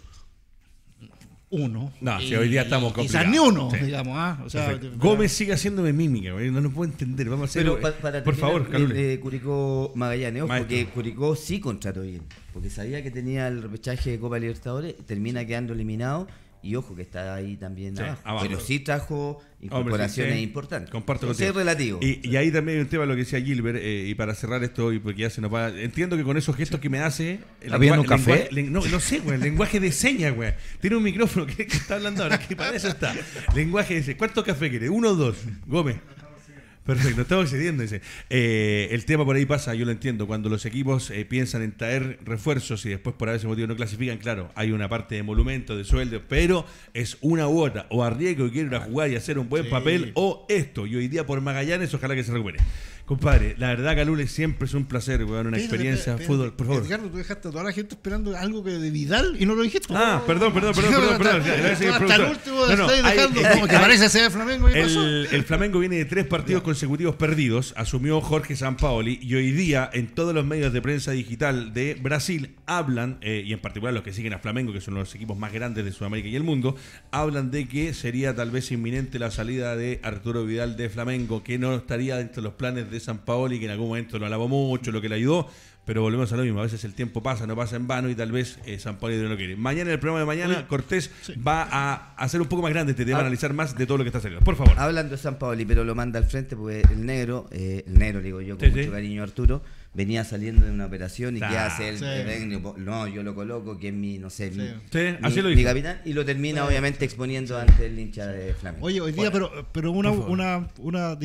uno. No, si hoy día estamos complicados. ni uno, digamos. ¿ah? O sea, Gómez sigue haciéndome mímica, no lo puedo entender. Vamos a hacer. Eh, por favor, Carlos. Eh, eh, Curicó Magallanes, porque Curicó sí contrató bien. Porque sabía que tenía el repechaje de Copa Libertadores, termina quedando eliminado y ojo que está ahí también abajo. Pero sí trajo incorporaciones importantes. Comparto relativo. Y, ahí también hay un tema lo que decía Gilbert, eh, y para cerrar esto, porque ya se nos va. Entiendo que con esos gestos que me hace. El un café? no, no, sé, güey. lenguaje de señas, güey. Tiene un micrófono que, está hablando ahora, que para eso está. Lenguaje de señas. ¿Cuánto café quiere? Uno o dos. Gómez. Perfecto, estamos excediendo. Dice. Eh, el tema por ahí pasa, yo lo entiendo. Cuando los equipos eh, piensan en traer refuerzos y después por ese motivo no clasifican, claro, hay una parte de emolumento, de sueldo, pero es una u O arriesgo y quieren ir a jugar y hacer un buen papel, o esto. Y hoy día por Magallanes, ojalá que se recupere. Compadre, la verdad, que Calule, siempre es un placer, weón, una experiencia fútbol, por favor. Edgardo, tú dejaste a toda la gente esperando algo que de Vidal y no lo dijiste. Ah, perdón, perdón, perdón, Hasta el último dejando, eh, como que parece ser Flamengo el, Flamengo viene de tres partidos consecutivos perdidos, asumió Jorge Sampaoli y hoy día en todos los medios de prensa digital de Brasil hablan, eh, y en particular los que siguen a Flamengo, que son los equipos más grandes de Sudamérica y el mundo, hablan de que sería tal vez inminente la salida de Arturo Vidal de Flamengo, que no estaría dentro de los planes de San Paoli, que en algún momento lo alabó mucho, lo que le ayudó, pero volvemos a lo mismo. A veces el tiempo pasa, no pasa en vano y tal vez eh, San Paoli no lo quiere. Mañana, en el programa de mañana, Cortés va a hacer un poco más grande este tema, a ah. analizar más de todo lo que está saliendo. Por favor. Hablando de San Paoli, pero lo manda al frente, porque el negro, eh, el negro, digo yo, con mucho cariño Arturo venía saliendo de una operación y qué hace él, no, yo lo coloco, que es mi, no sé, mi, capitán, y lo termina obviamente exponiendo ante el hincha de Flamengo. Oye, hoy día, pero, pero una, una, una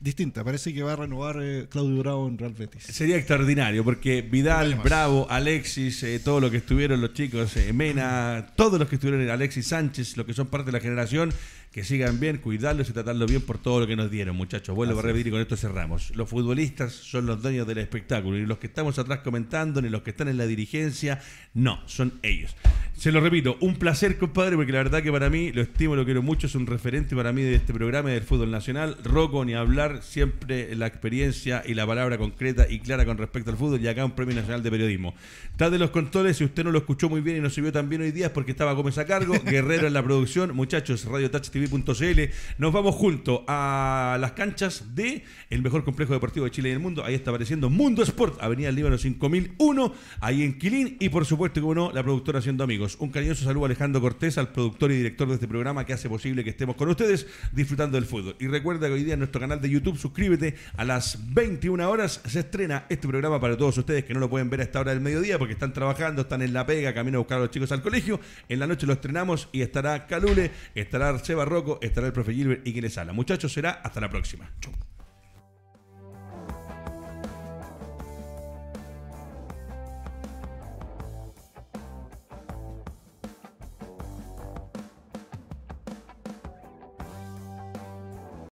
distinta, parece que va a renovar eh, Claudio Bravo en Real Betis. Sería extraordinario, porque Vidal, Bravo, Alexis, todo eh, todos los que estuvieron los chicos, eh, Mena, todos los que estuvieron en Alexis Sánchez, los que son parte de la generación, que sigan bien, cuidarlos y tratarlos bien por todo lo que nos dieron, muchachos. Vuelvo a repetir y con esto cerramos. Los futbolistas son los dueños del espectáculo, y los que estamos atrás comentando, ni los que están en la dirigencia, no, son ellos. Se lo repito, un placer, compadre, porque la verdad que para mí, lo estimo, lo quiero mucho, es un referente para mí de este programa y del fútbol nacional. Roco, ni hablar, siempre la experiencia y la palabra concreta y clara con respecto al fútbol, y acá un Premio Nacional de Periodismo. tal de los controles, si usted no lo escuchó muy bien y no se vio tan hoy día, porque estaba Gómez a cargo, <laughs> Guerrero en la producción, muchachos, Radio Touch nos vamos junto a las canchas de el mejor complejo deportivo de Chile y del mundo. Ahí está apareciendo Mundo Sport, Avenida Líbano 5001, ahí en Quilín. Y por supuesto, como no, la productora Haciendo Amigos. Un cariñoso saludo a Alejandro Cortés, al productor y director de este programa que hace posible que estemos con ustedes disfrutando del fútbol. Y recuerda que hoy día en nuestro canal de YouTube, suscríbete a las 21 horas. Se estrena este programa para todos ustedes que no lo pueden ver a esta hora del mediodía porque están trabajando, están en la pega, camino a buscar a los chicos al colegio. En la noche lo estrenamos y estará Calule, estará Seba Rocco, estará el profe Gilbert y quien les habla. Muchachos, será hasta la próxima. Chau.